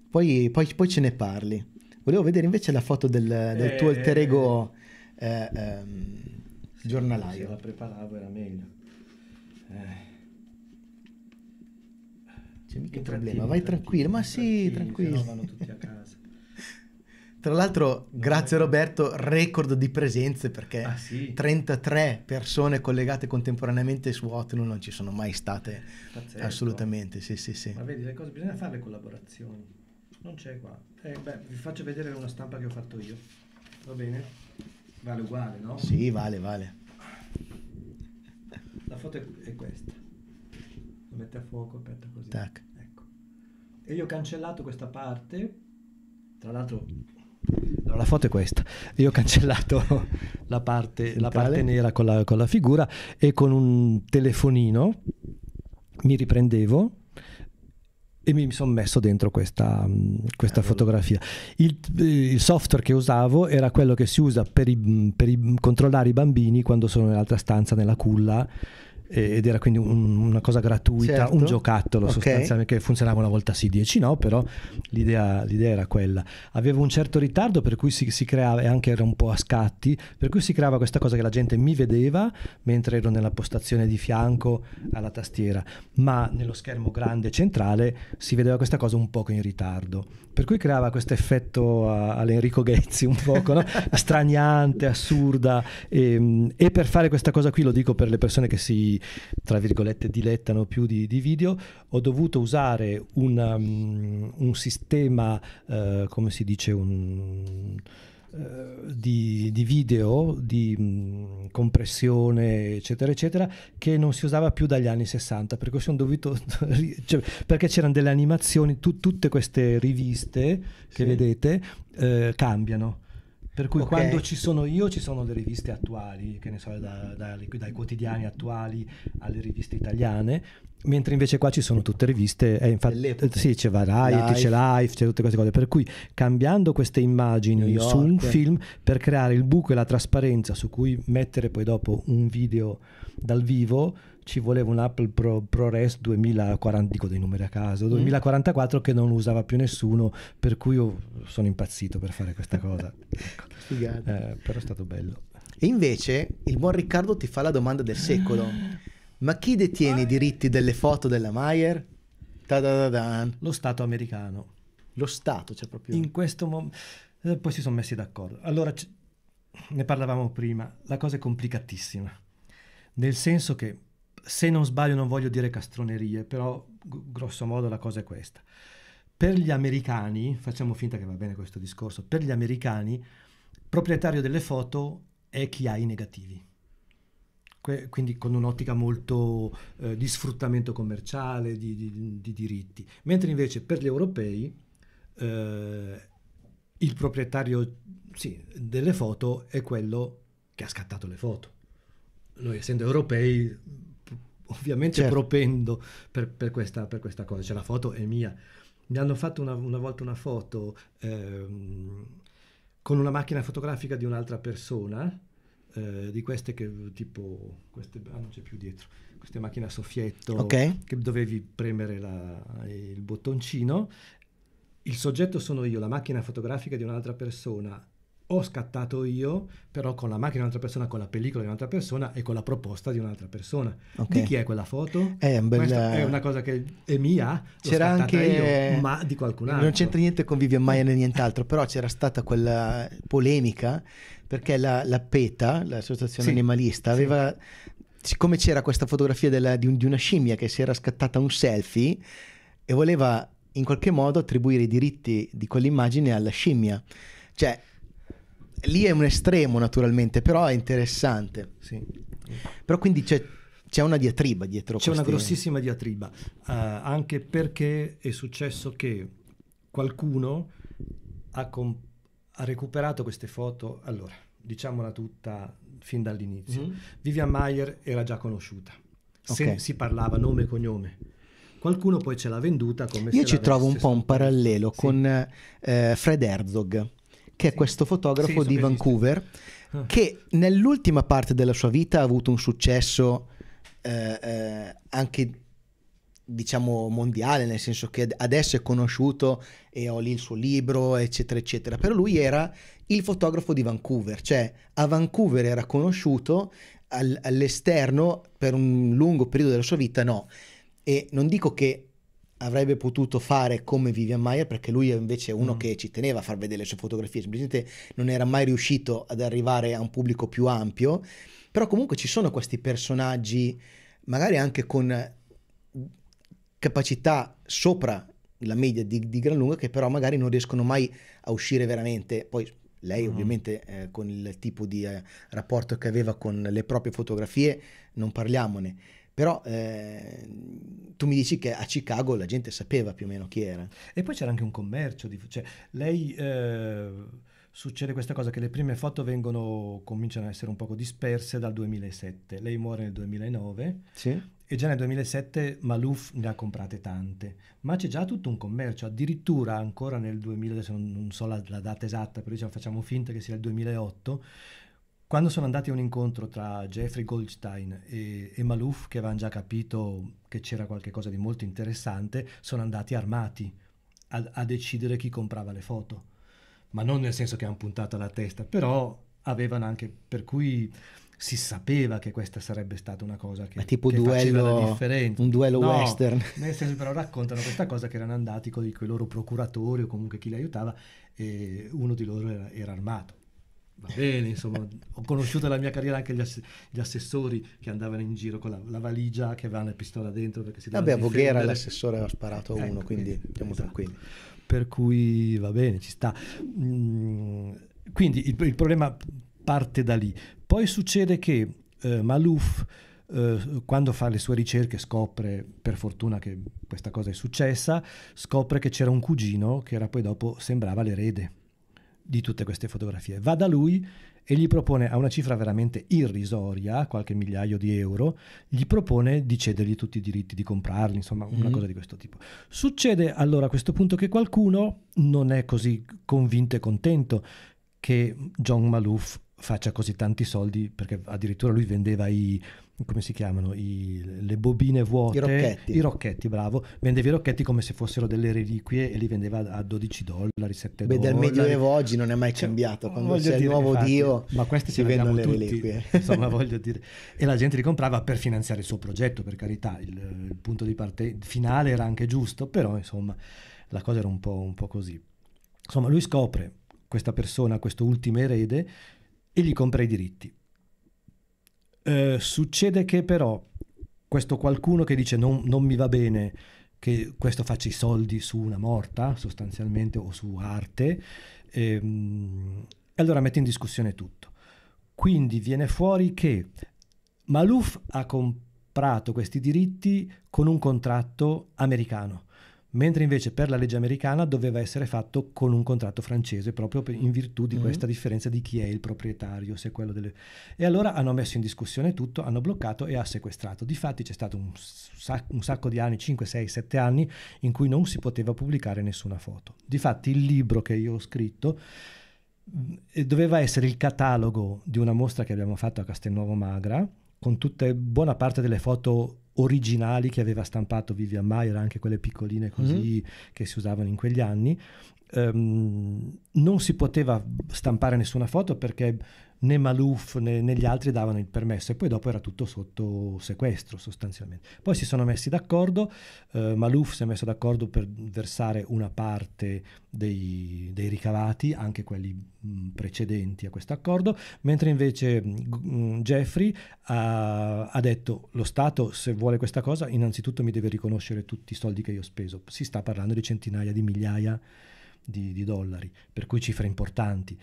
poi, poi, poi, ce ne parli. Volevo vedere invece la foto del, del eh, tuo alter ego. Eh, ehm, giornalaio. Se la preparavo era meglio. Eh. C'è mica problema, vai tranquillo, ma sì, tranquillo. vanno tutti a casa. Tra l'altro, grazie Roberto, record di presenze perché ah, sì. 33 persone collegate contemporaneamente su Hotmail non ci sono mai state. Pazzesco. Assolutamente, sì, sì, sì. Ma vedi, le cose bisogna fare le collaborazioni. Non c'è qua. Eh, beh, vi faccio vedere una stampa che ho fatto io. Va bene? Vale uguale, no? Sì, vale, vale. La foto è questa. Lo mette a fuoco, aperto così. Tac. Ecco. E io ho cancellato questa parte. Tra l'altro No, la foto è questa. Io ho cancellato la parte, la parte nera con la, con la, figura e con un telefonino mi riprendevo e mi sono messo dentro questa, mm, questa fotografia. Il, eh, il, software che usavo era quello che si usa per, i, mm, per i, mm, controllare i bambini quando sono nell'altra stanza, nella culla, ed era quindi un, una cosa gratuita, certo. un giocattolo okay. sostanzialmente che funzionava una volta sì, dieci no, però l'idea, l'idea, era quella. Avevo un certo ritardo per cui si, si, creava, e anche era un po' a scatti, per cui si creava questa cosa che la gente mi vedeva mentre ero nella postazione di fianco alla tastiera, ma nello schermo grande centrale si vedeva questa cosa un poco in ritardo, per cui creava questo effetto all'Enrico Ghezzi un poco, no? straniante, assurda e, ehm, e per fare questa cosa qui, lo dico per le persone che si tra virgolette, dilettano più di, di video, ho dovuto usare un, um, un sistema, uh, come si dice, un... Eh, di, di, video, di mh, mm, compressione, eccetera, eccetera, che non si usava più dagli anni 60, perché, dovuto, cioè, perché c'erano delle animazioni, tu, tutte queste riviste che sì. vedete eh, cambiano per cui okay. quando ci sono io ci sono le riviste attuali, che ne so, da, da, dai quotidiani attuali alle riviste italiane, mentre invece qua ci sono tutte riviste, eh, infatti, sì, c'è Variety, c'è Life, c'è tutte queste cose, per cui cambiando queste immagini su un film per creare il buco e la trasparenza su cui mettere poi dopo un video dal vivo ci voleva un Apple Pro, ProRes 2040, dico dei numeri a caso, 2044 mm. che non usava più nessuno, per cui io sono impazzito per fare questa cosa. eh, però è stato bello. E invece il buon Riccardo ti fa la domanda del secolo. Ah. Ma chi detiene i ah. diritti delle foto della Mayer? Lo Stato americano. Lo Stato c'è cioè proprio. In questo momento. Eh, poi si sono messi d'accordo. Allora, c- ne parlavamo prima, la cosa è complicatissima. Nel senso che se non sbaglio non voglio dire castronerie, però grosso modo la cosa è questa. Per gli americani, facciamo finta che va bene questo discorso, per gli americani proprietario delle foto è chi ha i negativi. Que- quindi con un'ottica molto eh, di sfruttamento commerciale, di, di, di, diritti. Mentre invece per gli europei eh, il proprietario sì, delle foto è quello che ha scattato le foto. Noi essendo europei ovviamente certo. propendo per, per, questa, per, questa, cosa, cioè la foto è mia. Mi hanno fatto una, una volta una foto ehm, con una macchina fotografica di un'altra persona, eh, di queste che tipo, queste, ah, non c'è più dietro, queste macchine a soffietto okay. che dovevi premere la, il bottoncino. Il soggetto sono io, la macchina fotografica di un'altra persona ho scattato io, però con la macchina di un'altra persona, con la pellicola di un'altra persona e con la proposta di un'altra persona. Okay. Di chi è quella foto? È, un bel... è una cosa che è mia, c'era anche io, ma di qualcun altro. Non c'entra niente con Vivian Maia né nient'altro, però c'era stata quella polemica perché la, la PETA, l'associazione sì, animalista, aveva... Sì. Siccome c'era questa fotografia della, di, un, di una scimmia che si era scattata un selfie e voleva in qualche modo attribuire i diritti di quell'immagine alla scimmia. Cioè, lì è un estremo naturalmente, però è interessante. Sì. Però quindi c'è, c'è, una diatriba dietro. C'è queste... una grossissima diatriba, uh, anche perché è successo che qualcuno ha, comp- ha recuperato queste foto, allora, diciamola tutta fin dall'inizio. Mm-hmm. Vivian Mayer era già conosciuta, okay. si parlava nome e cognome. Qualcuno poi ce l'ha venduta come... Io ci trovo un po' un parallelo sì. con eh, Fred Herzog che è questo fotografo sì, di Vancouver ah. che nell'ultima parte della sua vita ha avuto un successo eh, eh, anche diciamo mondiale nel senso che adesso è conosciuto e ho lì il suo libro eccetera eccetera però lui era il fotografo di Vancouver cioè a Vancouver era conosciuto all'esterno per un lungo periodo della sua vita no e non dico che avrebbe potuto fare come Vivian Mayer perché lui è invece uno mm. che ci teneva a far vedere le sue fotografie, semplicemente non era mai riuscito ad arrivare a un pubblico più ampio, però comunque ci sono questi personaggi magari anche con capacità sopra la media di, di gran lunga che però magari non riescono mai a uscire veramente, poi lei mm. ovviamente eh, con il tipo di eh, rapporto che aveva con le proprie fotografie non parliamone però eh, tu mi dici che a Chicago la gente sapeva più o meno chi era. E poi c'era anche un commercio, di, cioè lei... Eh succede questa cosa che le prime foto vengono, cominciano a essere un poco disperse dal 2007. Lei muore nel 2009 sì. e già nel 2007 Malouf ne ha comprate tante, ma c'è già tutto un commercio, addirittura ancora nel 2000, adesso non, so la, la data esatta, però diciamo facciamo finta che sia il 2008, quando sono andati a un incontro tra Jeffrey Goldstein e, e Malouf, che avevano già capito che c'era qualcosa di molto interessante, sono andati armati a, a decidere chi comprava le foto. Ma non nel senso che hanno puntato la testa, però avevano anche... per cui si sapeva che questa sarebbe stata una cosa che, Ma tipo che duello, Un duello no, western. Nel senso però raccontano questa cosa che erano andati con i, con i loro procuratori o comunque chi li aiutava e uno di loro era, era armato va bene, insomma, ho conosciuto nella mia carriera anche gli, ass- gli, assessori che andavano in giro con la, la valigia che aveva la pistola dentro perché si Vabbè, a Voghera l'assessore aveva sparato eh, uno, quindi siamo esatto. tranquilli. Per cui va bene, ci sta. Mm, quindi il, il, problema parte da lì. Poi succede che eh, Malouf Uh, quando fa le sue ricerche scopre, per fortuna che questa cosa è successa, scopre che c'era un cugino che era poi dopo sembrava l'erede di tutte queste fotografie. Va da lui e gli propone, a una cifra veramente irrisoria, qualche migliaio di euro, gli propone di cedergli tutti i diritti, di comprarli, insomma una mm-hmm. cosa di questo tipo. Succede allora a questo punto che qualcuno non è così convinto e contento che John Malouf faccia così tanti soldi, perché addirittura lui vendeva i, come si chiamano I, le bobine vuote i rocchetti. i rocchetti bravo vendeva i rocchetti come se fossero delle reliquie e li vendeva a 12 dollari 7 Beh, dollari del medioevo oggi non è mai cioè, cambiato quando voglio c'è dire, il nuovo infatti, dio ma queste si vendono le tutti, reliquie insomma voglio dire e la gente li comprava per finanziare il suo progetto per carità il, il punto di parte finale era anche giusto però insomma la cosa era un po', un po così insomma lui scopre questa persona questo ultimo erede e gli compra i diritti eh, succede che però questo qualcuno che dice non, non mi va bene che questo faccia i soldi su una morta sostanzialmente o su arte, ehm, allora mette in discussione tutto. Quindi viene fuori che Malouf ha comprato questi diritti con un contratto americano mentre invece per la legge americana doveva essere fatto con un contratto francese proprio per, in virtù di mm-hmm. questa differenza di chi è il proprietario, se è quello delle... E allora hanno messo in discussione tutto, hanno bloccato e ha sequestrato. Difatti c'è stato un, sac- un sacco di anni, 5, 6, 7 anni, in cui non si poteva pubblicare nessuna foto. Difatti il libro che io ho scritto mm, doveva essere il catalogo di una mostra che abbiamo fatto a Castelnuovo Magra, con tutte, buona parte delle foto originali che aveva stampato Vivian Mayer, anche quelle piccoline così mm. che si usavano in quegli anni. Um, non si poteva stampare nessuna foto perché né Malouf né, né, gli altri davano il permesso e poi dopo era tutto sotto sequestro sostanzialmente. Poi si sono messi d'accordo, eh, Malouf si è messo d'accordo per versare una parte dei, dei ricavati, anche quelli mh, precedenti a questo accordo, mentre invece mh, Jeffrey ha, ha, detto lo Stato se vuole questa cosa innanzitutto mi deve riconoscere tutti i soldi che io ho speso, si sta parlando di centinaia di migliaia di, di dollari, per cui cifre importanti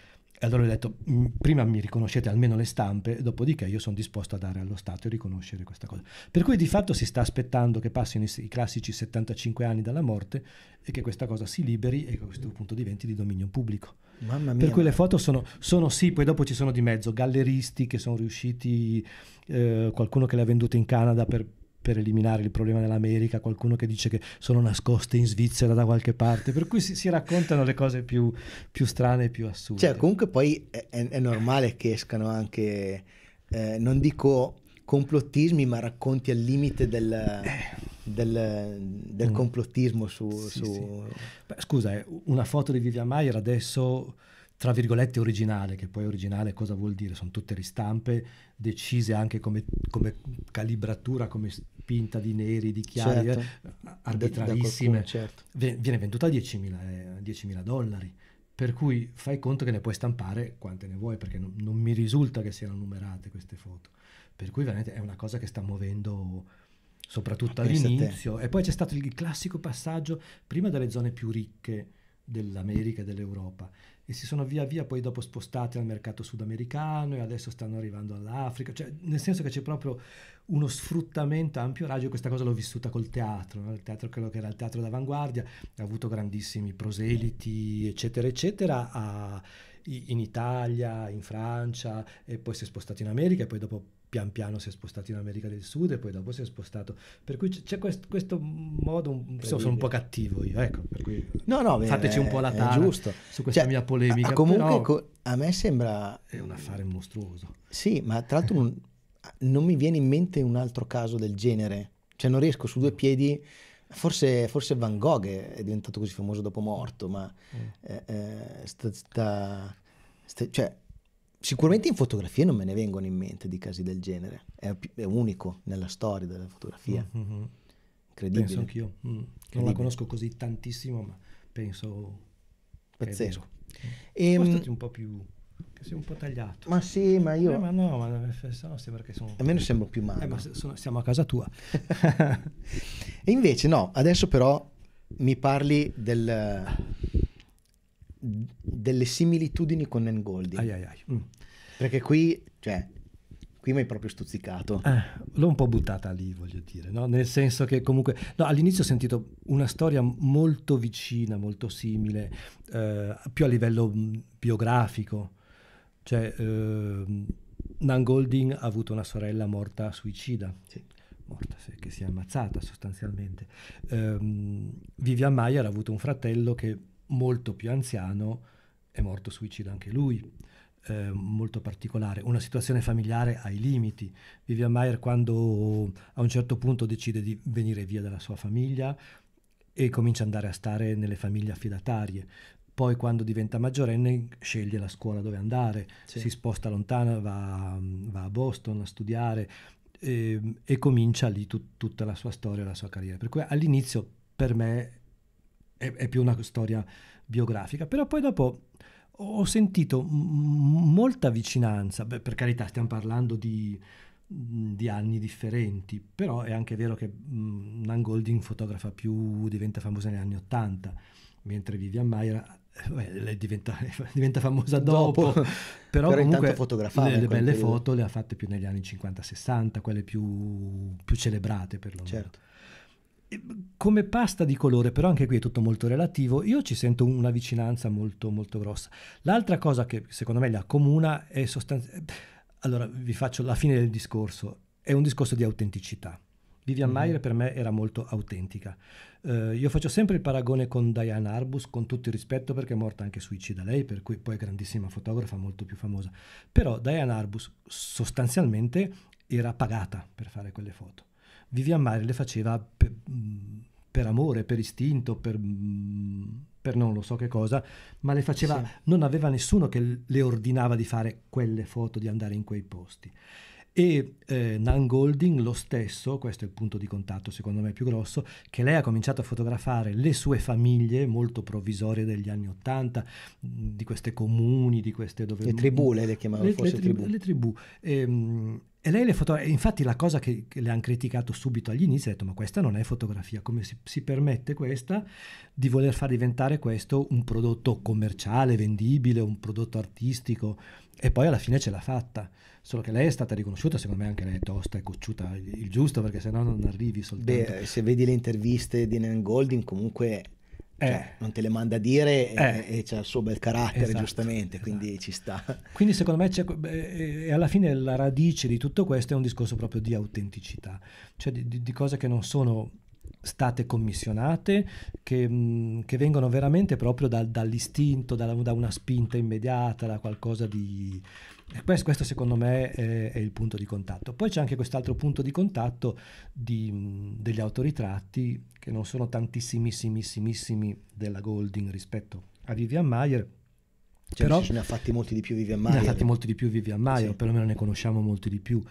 e allora ho detto, mm, prima mi riconoscete almeno le stampe, dopodiché io sono disposto a dare allo Stato e riconoscere questa cosa. Per cui di fatto si sta aspettando che passino i, i classici 75 anni dalla morte e che questa cosa si liberi e che a questo punto diventi di dominio pubblico. Mamma mia. Per cui le foto sono, sono sì, poi dopo ci sono di mezzo galleristi che sono riusciti, eh, qualcuno che le ha vendute in Canada per per eliminare il problema dell'America, qualcuno che dice che sono nascoste in Svizzera da qualche parte, per cui si, si raccontano le cose più, più strane e più assurde. Cioè, comunque poi è, è normale che escano anche, eh, non dico complottismi, ma racconti al limite del... Eh. del, del mm. complottismo su, sì, su... Sì. Beh, scusa eh, una foto di Vivian Mayer adesso tra virgolette originale, che poi originale cosa vuol dire? Sono tutte ristampe decise anche come, come calibratura, come pinta di neri, di chiari, certo. eh, arbitrarissime, qualcuno, certo. viene venduta a 10.000, eh, 10.000 dollari. Per cui fai conto che ne puoi stampare quante ne vuoi, perché non, non mi risulta che siano numerate queste foto. Per cui veramente è una cosa che sta muovendo soprattutto ah, all'inizio. E poi c'è stato il classico passaggio prima dalle zone più ricche dell'America e dell'Europa e si sono via via poi dopo spostate al mercato sudamericano e adesso stanno arrivando all'Africa, cioè nel senso che c'è proprio uno sfruttamento a ampio raggio, questa cosa l'ho vissuta col teatro, no? il teatro quello che era il teatro d'avanguardia, ha avuto grandissimi proseliti, eccetera, eccetera, a, in Italia, in Francia, e poi si è spostato in America, e poi dopo pian piano si è spostato in America del Sud, e poi dopo si è spostato. Per cui c'è quest, questo modo, insomma, sono un po' cattivo io, ecco, per cui no, no, beh, fateci un po' la tara giusto. su questa cioè, mia polemica. A, comunque però, co- a me sembra... È un affare mostruoso. Sì, ma tra l'altro non mi viene in mente un altro caso del genere. Cioè non riesco su due mm. piedi, forse, forse Van Gogh è diventato così famoso dopo morto, ma mm. eh, eh sta, sta, sta, cioè, sicuramente in fotografia non me ne vengono in mente di casi del genere. È, è unico nella storia della fotografia. Mm-hmm. Incredibile. Penso anch'io. Mm. Non la conosco così tantissimo, ma penso... Pazzesco. Mm. Ehm, e, un po' più che sei un po' tagliato. Ma sì, ma io... Eh, ma no, ma sennò eh, sembra che sono... Almeno sembro più male. Eh, ma sono, siamo a casa tua. e invece no, adesso però mi parli del, delle similitudini con N'Goldi. Ai ai ai. Mm. Perché qui, cioè, qui mi hai proprio stuzzicato. Eh, l'ho un po' buttata lì, voglio dire, no? nel senso che comunque no, all'inizio ho sentito una storia molto vicina, molto simile, eh, più a livello mm, biografico. Cioè, ehm, Nan Golding ha avuto una sorella morta suicida. Sì. Morta, sì, che si è ammazzata sostanzialmente. Ehm, Vivian Mayer ha avuto un fratello che molto più anziano è morto suicida anche lui. Eh, molto particolare, una situazione familiare ai limiti. Vivian Mayer quando a un certo punto decide di venire via dalla sua famiglia e comincia ad andare a stare nelle famiglie affidatarie poi quando diventa maggiorenne sceglie la scuola dove andare, sì. si sposta lontano, va, va, a Boston a studiare e, ehm, e comincia lì tut, tutta la sua storia, la sua carriera. Per cui all'inizio per me è, è più una storia biografica, però poi dopo ho sentito m- molta vicinanza, Beh, per carità stiamo parlando di, di anni differenti, però è anche vero che mh, mm, Nan Golding fotografa più, diventa famosa negli anni 80, mentre Vivian Mayer eh, beh, diventa, diventa, famosa dopo, dopo. però, però comunque le, le belle foto le ha fatte più negli anni 50-60, quelle più, più celebrate perlomeno. Certo. Come pasta di colore, però anche qui è tutto molto relativo, io ci sento una vicinanza molto molto grossa. L'altra cosa che secondo me li accomuna è sostanzialmente... Eh, allora vi faccio la fine del discorso, è un discorso di autenticità. Vivian mm-hmm. per me era molto autentica. Uh, io faccio sempre il paragone con Diane Arbus, con tutto il rispetto perché è morta anche suicida lei, per cui poi è grandissima fotografa, molto più famosa. Però Diane Arbus sostanzialmente era pagata per fare quelle foto. Vivian Mayer le faceva per, mm, per amore, per istinto, per, mm, per, non lo so che cosa, ma le faceva, sì. non aveva nessuno che le ordinava di fare quelle foto, di andare in quei posti e eh, Nan Golding lo stesso, questo è il punto di contatto secondo me più grosso, che lei ha cominciato a fotografare le sue famiglie molto provvisorie degli anni Ottanta, di queste comuni, di queste dove... Le tribù, lei le chiamava le, forse le tribù. Le tribù. E, ehm, e lei le fotografa, infatti la cosa che, che le hanno criticato subito agli inizi, ha detto ma questa non è fotografia, come si, si permette questa di voler far diventare questo un prodotto commerciale, vendibile, un prodotto artistico e poi alla fine ce l'ha fatta solo che lei è stata riconosciuta, secondo me anche lei è tosta e cocciuta il, giusto perché sennò non arrivi soltanto. Beh, se vedi le interviste di Nan Golding comunque cioè, eh, non te le manda a dire eh, e, e c'è il suo bel carattere esatto, giustamente, esatto. quindi esatto. ci sta. Quindi secondo me c'è, e alla fine la radice di tutto questo è un discorso proprio di autenticità, cioè di, di, di cose che non sono state commissionate, che, che vengono veramente proprio da, dall'istinto, da, da, una spinta immediata, da qualcosa di, questo, secondo me è, è, il punto di contatto. Poi c'è anche quest'altro punto di contatto di, degli autoritratti che non sono tantissimissimissimissimi della Golding rispetto a Vivian Mayer. Cioè, però, ne ha fatti molti di più Vivian Mayer. Ne ha fatti molti di più Vivian Mayer, sì. perlomeno ne conosciamo molti di più.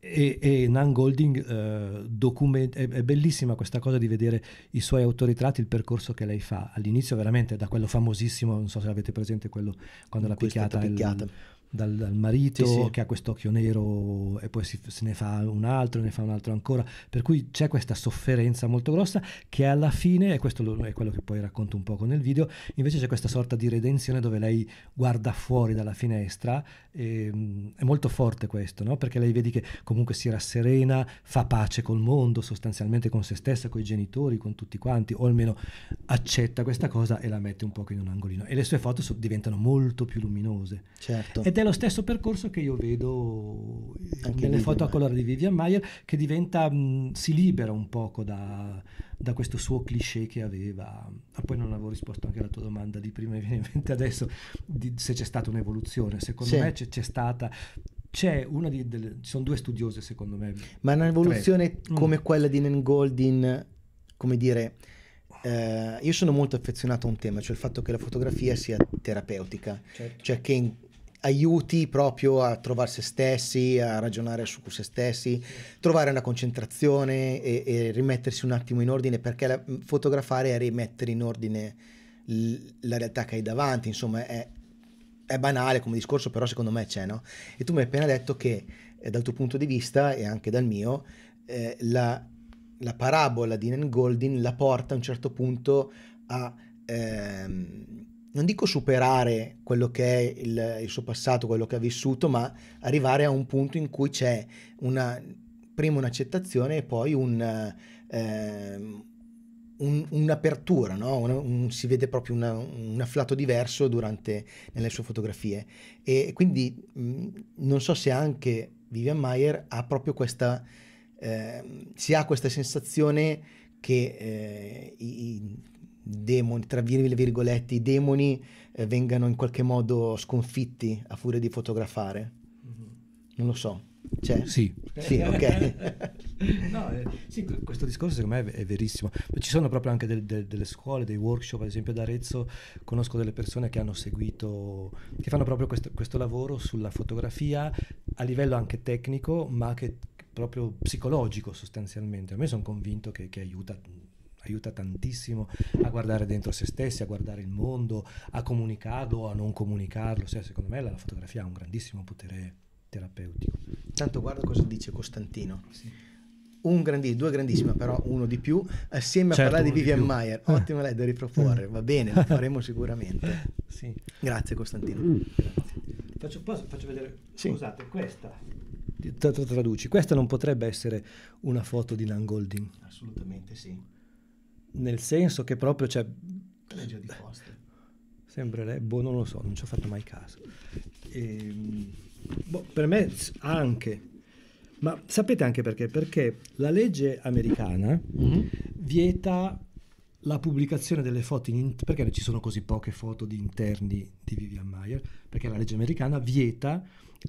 E, e Nan Golding eh, document- è, è, bellissima questa cosa di vedere i suoi autoritratti, il percorso che lei fa. All'inizio veramente da quello famosissimo, non so se l'avete presente, quello quando l'ha picchiata. picchiata. Il, dal, dal marito sì, sì. che ha quest'occhio nero e poi si, se ne fa un altro, ne fa un altro ancora, per cui c'è questa sofferenza molto grossa che alla fine, e questo è quello che poi racconto un poco nel video, invece c'è questa sorta di redenzione dove lei guarda fuori dalla finestra, e, ehm, è molto forte questo, no? perché lei vedi che comunque si rasserena, fa pace col mondo, sostanzialmente con se stessa, con i genitori, con tutti quanti, o almeno accetta questa cosa e la mette un po' in un angolino. E le sue foto so, diventano molto più luminose. Certo. Ed è lo stesso percorso che io vedo eh, Anche nelle foto a colore di Vivian Mayer, che diventa, mh, mm, si libera un poco da, da questo suo cliché che aveva. Ah, poi non avevo risposto anche alla tua domanda di prima, mi viene in mente adesso, di, se c'è stata un'evoluzione. Secondo sì. me c'è, c'è, stata. C'è una di, delle, ci sono due studiose secondo me. Ma un'evoluzione tre. Mm. come mm. quella di Nan Goldin, come dire, eh, io sono molto affezionato a un tema, cioè il fatto che la fotografia sia terapeutica, certo. cioè che in aiuti proprio a trovare se stessi, a ragionare su se stessi, trovare una concentrazione e, e rimettersi un attimo in ordine, perché la, mm, fotografare è rimettere in ordine l, la realtà che hai davanti, insomma è, è, banale come discorso, però secondo me c'è, no? E tu mi hai appena detto che eh, dal tuo punto di vista e anche dal mio, eh, la, la, parabola di Nen Goldin la porta a un certo punto a... Ehm, non dico superare quello che è il, il, suo passato, quello che ha vissuto, ma arrivare a un punto in cui c'è una, prima un'accettazione e poi un, eh, un, un'apertura, no? un, si vede proprio una, un afflato diverso durante, nelle sue fotografie. E quindi mh, non so se anche Vivian Mayer ha proprio questa, eh, si ha questa sensazione che eh, i demoni, tra virgolette, i demoni eh, vengano in qualche modo sconfitti a furia di fotografare. Mm-hmm. Non lo so. C'è? Cioè? Sì. Sì, ok. no, eh, sì, questo discorso secondo me è verissimo. Ci sono proprio anche del, del, delle scuole, dei workshop, ad esempio ad Arezzo conosco delle persone che hanno seguito, che fanno proprio questo, questo lavoro sulla fotografia a livello anche tecnico, ma che proprio psicologico sostanzialmente. A me sono convinto che, che aiuta aiuta tantissimo a guardare dentro se stessi, a guardare il mondo, a comunicarlo o a non comunicarlo. Sì, secondo me la fotografia ha un grandissimo potere terapeutico. Tanto guarda cosa dice Costantino. Sì. Un grandi, due grandissima, però uno di più, assieme eh, certo, a parlare di Vivian più. Mayer. Ottima lei da riproporre, mm. va bene, lo faremo sicuramente. Sì. Grazie Costantino. Mm. Faccio, posso, faccio vedere, sì. scusate, questa. Traduci, questa non potrebbe essere una foto di Nan Golding? Assolutamente sì nel senso che proprio c'è... Cioè, di Foster. Sembrerebbe, boh, non lo so, non ci ho fatto mai caso. E, ehm, boh, per me anche, ma sapete anche perché? Perché la legge americana mm-hmm. vieta la pubblicazione delle foto in perché ci sono così poche foto di interni di Vivian Mayer? Perché la legge americana vieta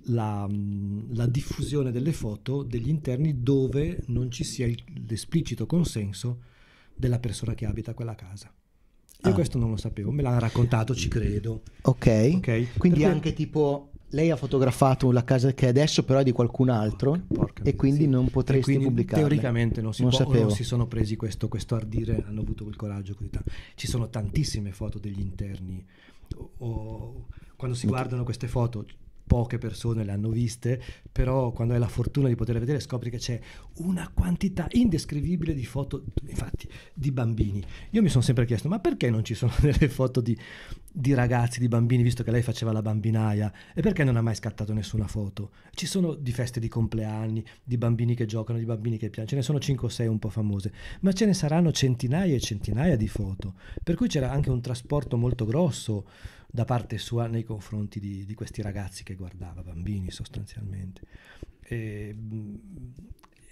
la, mm, la diffusione delle foto degli interni dove non ci sia il, l'esplicito consenso della persona che abita quella casa. Io ah. questo non lo sapevo, me l'ha raccontato, ci credo. Ok. okay. Quindi cui... anche tipo lei ha fotografato la casa che adesso però è di qualcun altro porca, porca e quindi sì. non potresti quindi, pubblicarla. Teoricamente non si non può, non si sono presi questo, questo, ardire, hanno avuto quel coraggio Ci sono tantissime foto degli interni o, o quando si guardano queste foto poche persone le hanno viste, però quando hai la fortuna di poterle vedere scopri che c'è una quantità indescrivibile di foto, infatti, di bambini. Io mi sono sempre chiesto, ma perché non ci sono delle foto di, di ragazzi, di bambini, visto che lei faceva la bambinaia? E perché non ha mai scattato nessuna foto? Ci sono di feste di compleanni, di bambini che giocano, di bambini che piangono, ce ne sono 5 o 6 un po' famose, ma ce ne saranno centinaia e centinaia di foto, per cui c'era anche un trasporto molto grosso da parte sua nei confronti di, di questi ragazzi che guardava, bambini sostanzialmente. Mm,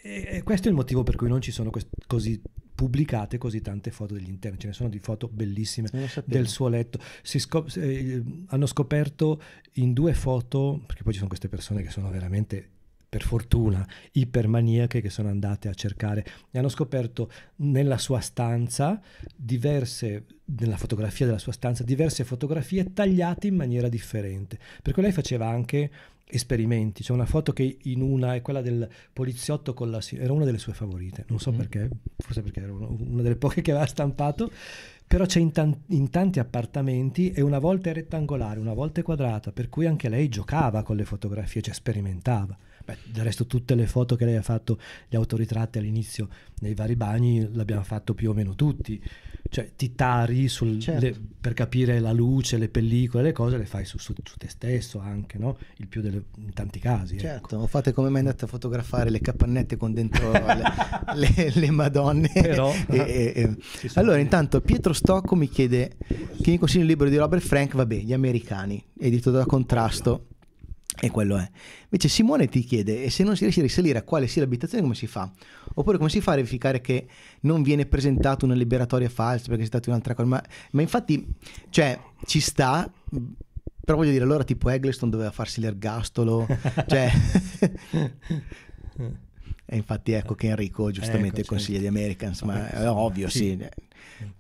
e, e, questo è il motivo per cui non ci sono quest- così pubblicate così tante foto degli interni, ce ne sono di foto bellissime del suo letto. Scop- eh, hanno scoperto in due foto, perché poi ci sono queste persone che sono veramente per fortuna, ipermaniache che sono andate a cercare e hanno scoperto nella sua stanza diverse, nella fotografia della sua stanza, diverse fotografie tagliate in maniera differente. Perché lei faceva anche esperimenti. C'è una foto che in una è quella del poliziotto con la era una delle sue favorite, non so mm. perché, forse perché era uno, una delle poche che aveva stampato, però c'è in, tan- in, tanti appartamenti e una volta è rettangolare, una volta è quadrata, per cui anche lei giocava con le fotografie, cioè sperimentava. Beh, del resto tutte le foto che lei ha fatto, gli autoritratti all'inizio nei vari bagni, l'abbiamo fatto più o meno tutti. Cioè ti tari sul, certo. le, per capire la luce, le pellicole, le cose, le fai su, su, su te stesso anche, no? Il più delle, in tanti casi. Ecco. Certo, ecco. fate come me andate a fotografare le capannette con dentro le, le, le, madonne. Però... e, e, e. Allora intanto Pietro Stocco mi chiede che mi consigli il libro di Robert Frank, vabbè, gli americani, edito da contrasto. E quello è. Invece Simone ti chiede, e se non si riesce a risalire a quale sia l'abitazione, come si fa? Oppure come si fa a verificare che non viene presentata una liberatoria falsa perché è stata un'altra cosa? Ma, ma infatti, cioè, ci sta, però voglio dire, allora tipo Eggleston doveva farsi l'ergastolo, cioè... E infatti ecco che Enrico giustamente ecco, consiglia certo. di Americans, ma è ovvio, sì. sì.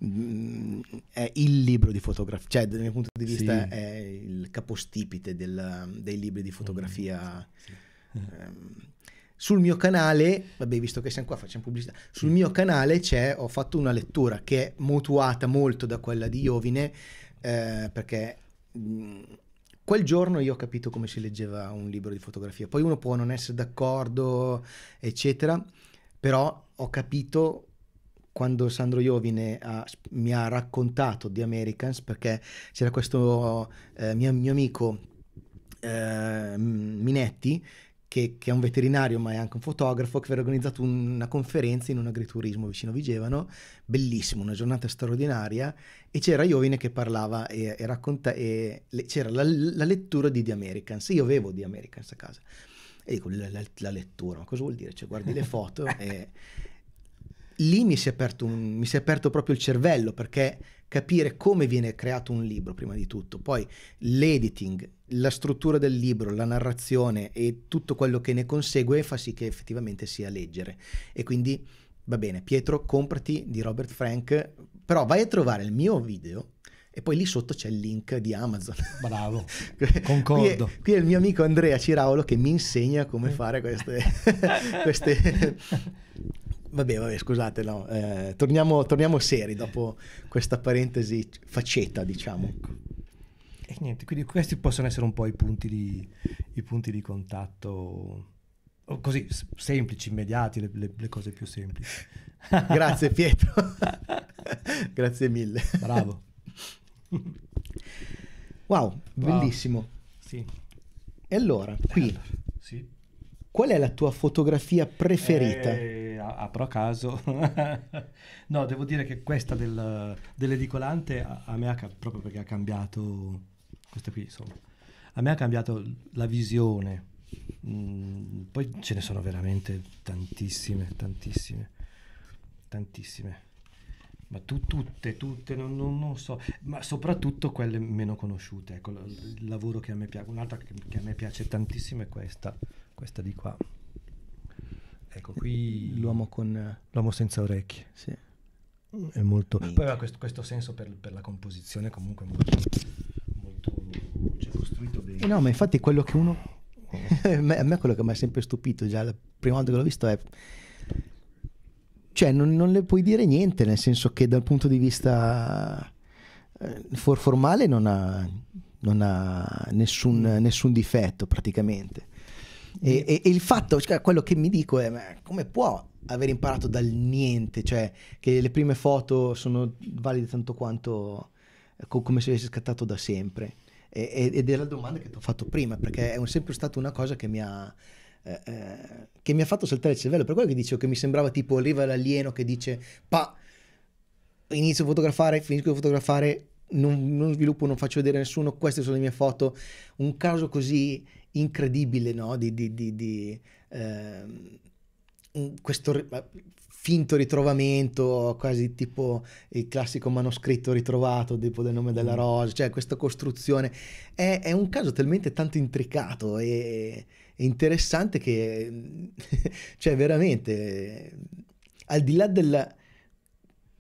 È il libro di fotografia, cioè dal mio punto di vista sì. è il capostipite del, dei libri di mm, fotografia. Sì. Ehm, sul mio canale, vabbè visto che siamo qua facciamo pubblicità, sul mm. mio canale c'è, ho fatto una lettura che è mutuata molto da quella di Iovine, eh, perché mm, Quel giorno io ho capito come si leggeva un libro di fotografia. Poi uno può non essere d'accordo, eccetera, però ho capito quando Sandro Iovine ha, mi ha raccontato di Americans, perché c'era questo eh, mio, mio amico eh, Minetti che, che, è un veterinario ma è anche un fotografo, che aveva organizzato un, una conferenza in un agriturismo vicino a Vigevano, bellissimo, una giornata straordinaria, e c'era Iovine che parlava e, e racconta, e le, c'era la, la, lettura di The Americans, io avevo The Americans a casa, e dico la, la, la lettura, ma cosa vuol dire? Cioè guardi le foto e... Lì mi si, un, mi si è aperto proprio il cervello perché capire come viene creato un libro prima di tutto, poi l'editing, la struttura del libro, la narrazione e tutto quello che ne consegue fa sì che effettivamente sia leggere. E quindi va bene, Pietro, comprati di Robert Frank, però vai a trovare il mio video e poi lì sotto c'è il link di Amazon. Bravo, concordo. qui, è, qui, è, il mio amico Andrea Ciraolo che mi insegna come fare queste, queste Vabbè, vabbè, scusate, no. eh, torniamo, torniamo, seri dopo questa parentesi faceta, diciamo. Ecco. E niente, quindi questi possono essere un po' i punti di, i punti di contatto così semplici, immediati, le, le, le cose più semplici. Grazie Pietro, grazie mille. Bravo. Wow, wow, bellissimo. Sì. E allora, qui eh, allora, sì. Qual è la tua fotografia preferita? Eh, apro a caso. no, devo dire che questa del, dell'edicolante a, a me ha, proprio perché ha cambiato, questa qui insomma, a me ha cambiato la visione. Mm, poi ce ne sono veramente tantissime, tantissime, tantissime. Ma tu, tutte, tutte, non, non, non, so, ma soprattutto quelle meno conosciute. Ecco, il lavoro che a me piace, un'altra che, che a me piace tantissimo è questa questa di qua. Ecco qui l'uomo, con, eh, l'uomo senza orecchie. Sì. È molto... Poi ha questo, questo senso per, per, la composizione comunque molto... molto cioè costruito bene. Eh no, ma infatti quello che uno... a me quello che mi ha sempre stupito, già la prima volta che l'ho visto è... Cioè non, non le puoi dire niente, nel senso che dal punto di vista eh, formale non ha, non ha nessun, nessun difetto praticamente e, e, e il fatto, cioè, quello che mi dico è, come può aver imparato dal niente? Cioè, che le prime foto sono valide tanto quanto eh, co- come se avessi scattato da sempre. E, ed è la domanda che ti ho fatto prima, perché è sempre stata una cosa che mi ha... Eh, eh, che mi ha fatto saltare il cervello. Per quello che dicevo che mi sembrava tipo arriva l'alieno che dice pa inizio a fotografare, finisco di fotografare, non, non, sviluppo, non faccio vedere nessuno, queste sono le mie foto. Un caso così incredibile no? di, di, di, di ehm, questo finto ritrovamento, quasi tipo il classico manoscritto ritrovato tipo del nome della mm. rosa, cioè questa costruzione. È, è un caso talmente tanto intricato e, e interessante che, cioè veramente, al di là della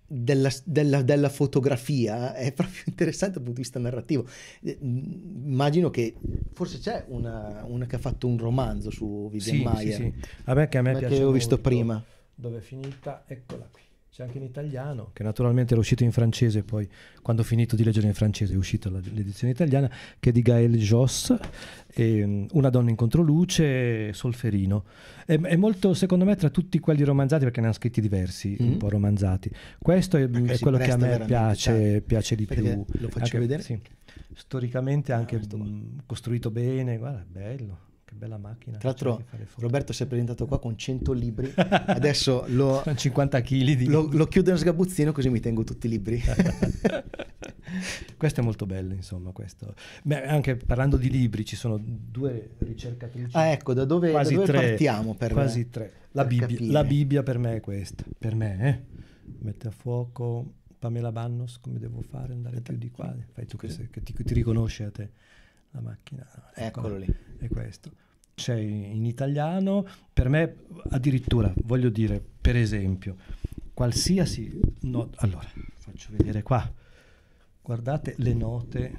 della, della, della, fotografia è proprio interessante dal punto di vista narrativo. Eh, immagino che forse c'è una, una che ha fatto un romanzo su Vivian sì, Maier. Sì, sì. Vabbè, che a me piace. Che avevo visto prima. Dove è finita? Eccola qui c'è anche in italiano, che naturalmente era uscito in francese, poi quando ho finito di leggere in francese è uscita l'edizione italiana, che è di Gaël Joss, mm, Una donna in controluce, Solferino. È, è, molto, secondo me, tra tutti quelli romanzati, perché ne hanno scritti diversi, mm. un mm-hmm. po' romanzati. Questo è, è quello che a me piace, piace, di più. Lo faccio anche, vedere. Sì, storicamente ah, anche ah, mh, mm, costruito bene, guarda, è bello. Che bella macchina. Tra l'altro Roberto si è presentato qua con 100 libri, adesso lo, Sono 50 kg di... lo, lo chiudo in sgabuzzino così mi tengo tutti i libri. questo è molto bello, insomma. Questo. Beh, anche parlando di libri, ci sono due ricercatrici. Ah, ecco, da dove, da dove tre, partiamo per Quasi me, tre. La Bibbia, la Bibbia, per me è questa. Per me, eh? Mette a fuoco Pamela Bannos, come devo fare? Andare più di qua. Fai tu che, che ti, ti riconosce a te la macchina. Eccolo, Eccolo lì. È questo c'è in italiano, per me addirittura, voglio dire, per esempio, qualsiasi nota, allora faccio vedere qua, guardate le note,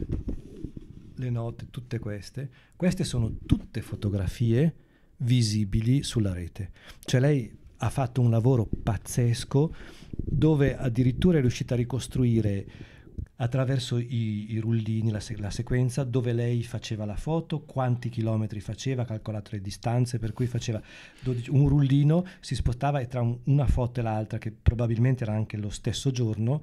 le note, tutte queste, queste sono tutte fotografie visibili sulla rete, cioè lei ha fatto un lavoro pazzesco dove addirittura è riuscita a ricostruire attraverso i, i rullini, la, se- la, sequenza dove lei faceva la foto, quanti chilometri faceva, calcolato le distanze, per cui faceva 12, un rullino, si spostava e tra un, una foto e l'altra, che probabilmente era anche lo stesso giorno,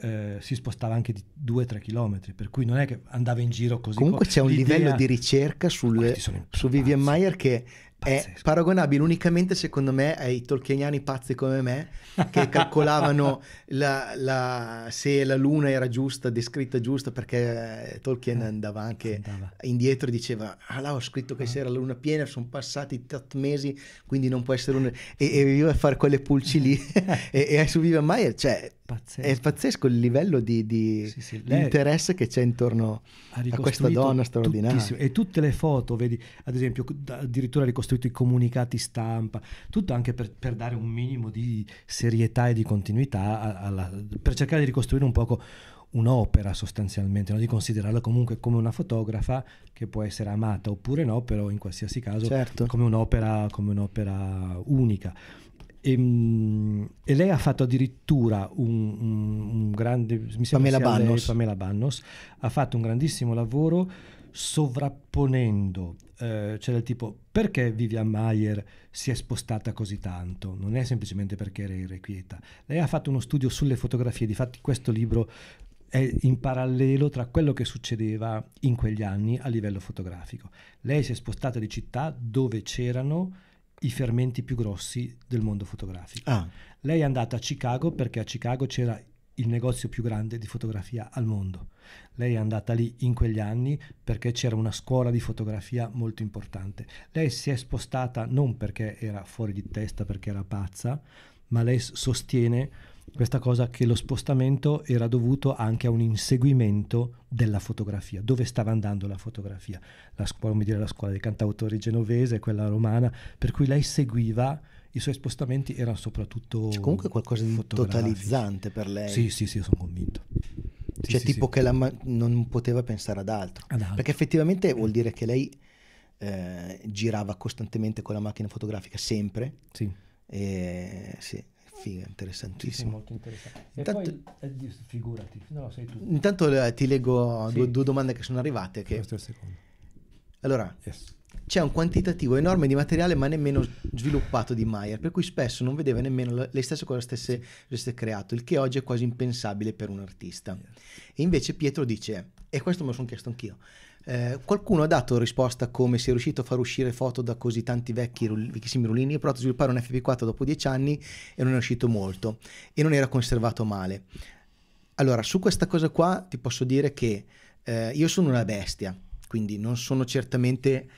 eh, si spostava anche di 2-3 chilometri, per cui non è che andava in giro così. Comunque co- c'è un livello di ricerca sul, su Vivian Mayer che Pazzesco. È paragonabile unicamente, secondo me, ai tolkieniani pazzi come me, che calcolavano la, la, se la luna era giusta, descritta giusta, perché eh, Tolkien eh, andava anche andava. indietro e diceva, ah là ho scritto che ah. se era la luna piena, sono passati tot mesi, quindi non può essere luna... E, e veniva a fare quelle pulci lì, e, e su Viva cioè, Pazzesco. È pazzesco il livello di, di, sì, sì, interesse che c'è intorno a questa donna straordinaria. Tuttissimo. E tutte le foto, vedi, ad esempio, addirittura ricostruite costruito i comunicati stampa, tutto anche per, per dare un minimo di serietà e di continuità, alla, per cercare di ricostruire un poco un'opera sostanzialmente, no? di considerarla comunque come una fotografa che può essere amata oppure no, però in qualsiasi caso certo. come, un'opera, come un'opera unica. E, ehm, e, lei ha fatto addirittura un, un, un grande mi Pamela Bannos. Lei, Pamela Bannos ha fatto un grandissimo lavoro sovrapponendo eh, c'era il tipo perché Vivian Mayer si è spostata così tanto, non è semplicemente perché era irrequieta. Lei ha fatto uno studio sulle fotografie, difatti questo libro è in parallelo tra quello che succedeva in quegli anni a livello fotografico. Lei si è spostata di città dove c'erano i fermenti più grossi del mondo fotografico. Ah. Lei è andata a Chicago perché a Chicago c'era il negozio più grande di fotografia al mondo lei è andata lì in quegli anni perché c'era una scuola di fotografia molto importante. Lei si è spostata non perché era fuori di testa, perché era pazza, ma lei sostiene questa cosa che lo spostamento era dovuto anche a un inseguimento della fotografia, dove stava andando la fotografia, la scuola, come dire, la scuola dei cantautori genovese, quella romana, per cui lei seguiva, i suoi spostamenti erano soprattutto... C'è comunque qualcosa di totalizzante per lei. Sì, sì, sì, sono convinto. Sì, cioè sì, tipo sì. che la ma- non poteva pensare ad altro. ad altro. Perché effettivamente vuol dire che lei eh, girava costantemente con la macchina fotografica, sempre. Sì. E, sì, figa, interessantissimo. Sì, molto interessante. Intanto, poi, eh, figurati, no, sei tu. Intanto eh, ti leggo due, due, domande che sono arrivate. Che... Questo è il secondo. Allora, yes c'è un quantitativo enorme di materiale ma nemmeno sviluppato di Meyer, per cui spesso non vedeva nemmeno lei stessa cosa stesse, stesse creato, il che oggi è quasi impensabile per un artista. E invece Pietro dice, e questo me lo sono chiesto anch'io, eh, qualcuno ha dato risposta come si è riuscito a far uscire foto da così tanti vecchi vecchissimi rullini? Ho provato a sviluppare un FP4 dopo dieci anni e non è uscito molto e non era conservato male. Allora, su questa cosa qua ti posso dire che eh, io sono una bestia, quindi non sono certamente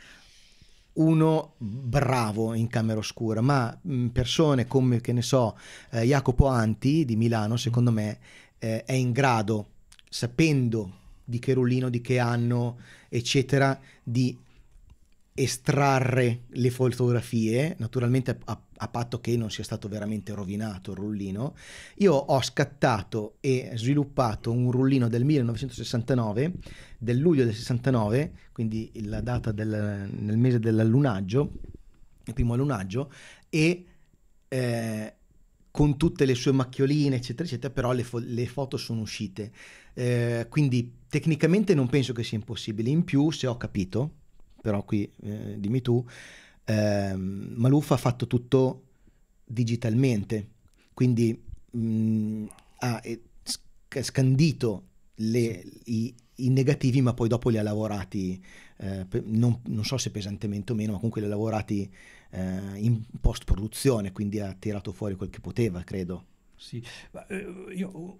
uno bravo in camera oscura, ma persone come, che ne so, eh, Jacopo Anti di Milano, mm. secondo me, eh, è in grado, sapendo di che rullino, di che anno, eccetera, di estrarre le fotografie, naturalmente a, a, patto che non sia stato veramente rovinato il rullino, io ho scattato e sviluppato un rullino del 1969, del luglio del 69, quindi la data del nel mese dell'allunaggio, il primo allunaggio, e eh, con tutte le sue macchioline, eccetera, eccetera, però le, fo- le foto sono uscite. Eh, quindi tecnicamente non penso che sia impossibile. In più, se ho capito, però qui eh, dimmi tu, eh, Maluf ha fatto tutto digitalmente, quindi mh, mm, ha eh, scandito le, i, i, negativi ma poi dopo li ha lavorati, eh, non, non, so se pesantemente o meno, ma comunque li ha lavorati eh, in post produzione, quindi ha tirato fuori quel che poteva, credo. Sì, eh, io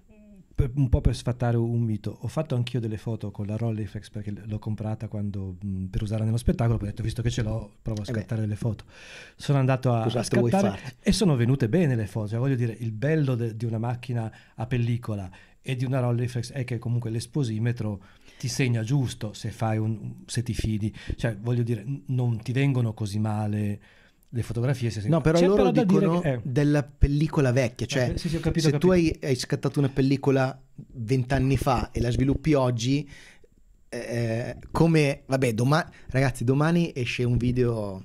per, un po' per sfatare un mito, ho fatto anch'io delle foto con la Rolleiflex perché l'ho comprata quando, mh, per usare nello spettacolo, poi ho detto visto che ce l'ho provo a eh scattare eh delle foto. Sono andato a, a scattare e sono venute bene le foto, cioè, voglio dire il bello de, di una macchina a pellicola e di una Rolleiflex è che comunque l'esposimetro ti segna giusto se, fai un, se ti fidi, cioè voglio dire non ti vengono così male le fotografie si no però C'è loro però dicono che, eh. della pellicola vecchia cioè eh, sì, sì, capito, se tu hai, hai, scattato una pellicola vent'anni fa e la sviluppi oggi eh, eh come vabbè domani ragazzi domani esce un video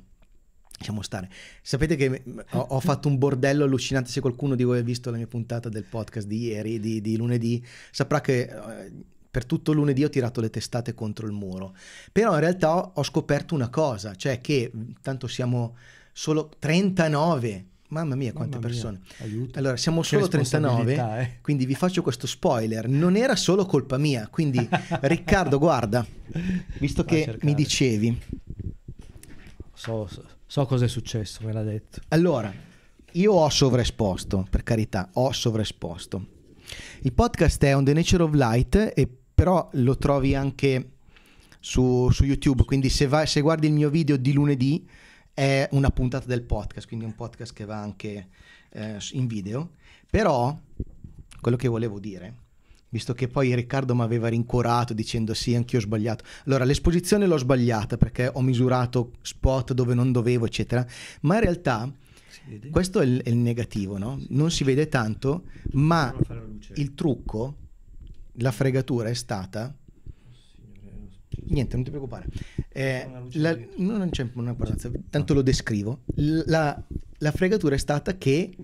Lasciamo stare. Sapete che mm, ho, ho, fatto un bordello allucinante. Se qualcuno di voi ha visto la mia puntata del podcast di ieri, di, di lunedì, saprà che eh, per tutto lunedì ho tirato le testate contro il muro. Però in realtà ho, ho scoperto una cosa, cioè che mm, tanto siamo solo 39. Mamma mia, quante Mamma persone. Mia, allora, siamo solo 39, eh. quindi vi faccio questo spoiler. Non era solo colpa mia, quindi Riccardo, guarda, visto Va che mi dicevi... So, so, so cosa è successo, me l'ha detto. Allora, io ho sovraesposto, per carità, ho sovraesposto. Il podcast è On the Nature of Light, e però lo trovi anche su, su YouTube, quindi se, vai, se guardi il mio video di lunedì è una puntata del podcast, quindi un podcast che va anche eh, in video. Però quello che volevo dire visto che poi Riccardo mi aveva rincuorato dicendo sì, anch'io ho sbagliato. Allora, l'esposizione l'ho sbagliata perché ho misurato spot dove non dovevo, eccetera, ma in realtà questo è il, è il negativo, no? Non si vede tanto, ma il trucco, la fregatura è stata Niente, non ti preoccupare. Eh, la, non c'è una importanza, tanto lo descrivo. La, la fregatura è stata che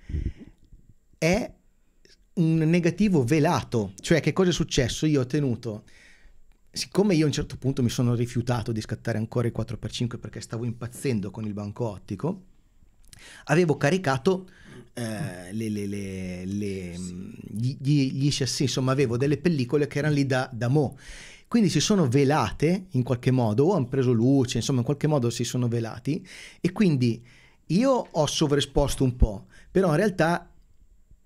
è un negativo velato, cioè che cosa è successo? Io ho tenuto siccome io a un certo punto mi sono rifiutato di scattare ancora il 4x5 perché stavo impazzendo con il banco ottico, avevo caricato eh, le, le, le, gli, gli, gli, chassis, insomma avevo delle pellicole che erano lì da, da mo quindi si sono velate in qualche modo, o hanno preso luce, insomma in qualche modo si sono velati e quindi io ho sovraesposto un po', però in realtà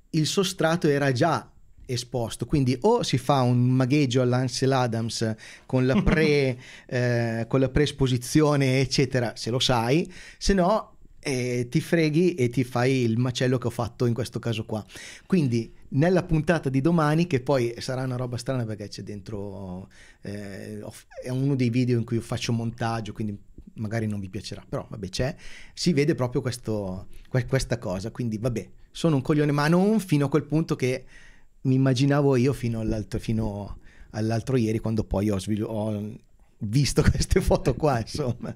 il sostrato era già esposto. Quindi o si fa un magheggio all'Ansel Adams con la, pre, eh, con la preesposizione, eccetera, se lo sai, se no e ti freghi e ti fai il macello che ho fatto in questo caso qua. Quindi nella puntata di domani, che poi sarà una roba strana perché c'è dentro, eh, è uno dei video in cui faccio montaggio, quindi magari non vi piacerà, però vabbè c'è, si vede proprio questo, questa cosa, quindi vabbè, sono un coglione, ma non fino a quel punto che mi immaginavo io fino all'altro, fino all'altro ieri quando poi ho, svil- ho visto queste foto qua, insomma.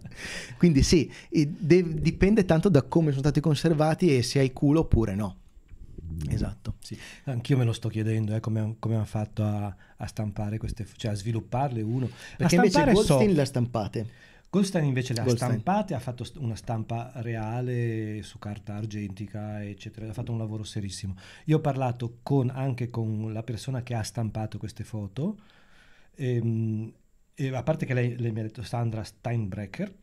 Quindi sì, de- dipende tanto da come sono stati conservati e se hai culo oppure no. Mm. Esatto. Sì. Anch'io me lo sto chiedendo eh, come, come hanno fatto a, a, stampare queste, cioè a svilupparle uno. Perché invece Goldstein so, le ha stampate. Goldstein invece le ha stampate, ha fatto una stampa reale su carta argentica, eccetera, ha fatto un lavoro serissimo. Io ho parlato con, anche con la persona che ha stampato queste foto. Ehm, eh, a parte che lei, lei mi ha detto Sandra Steinbrecher,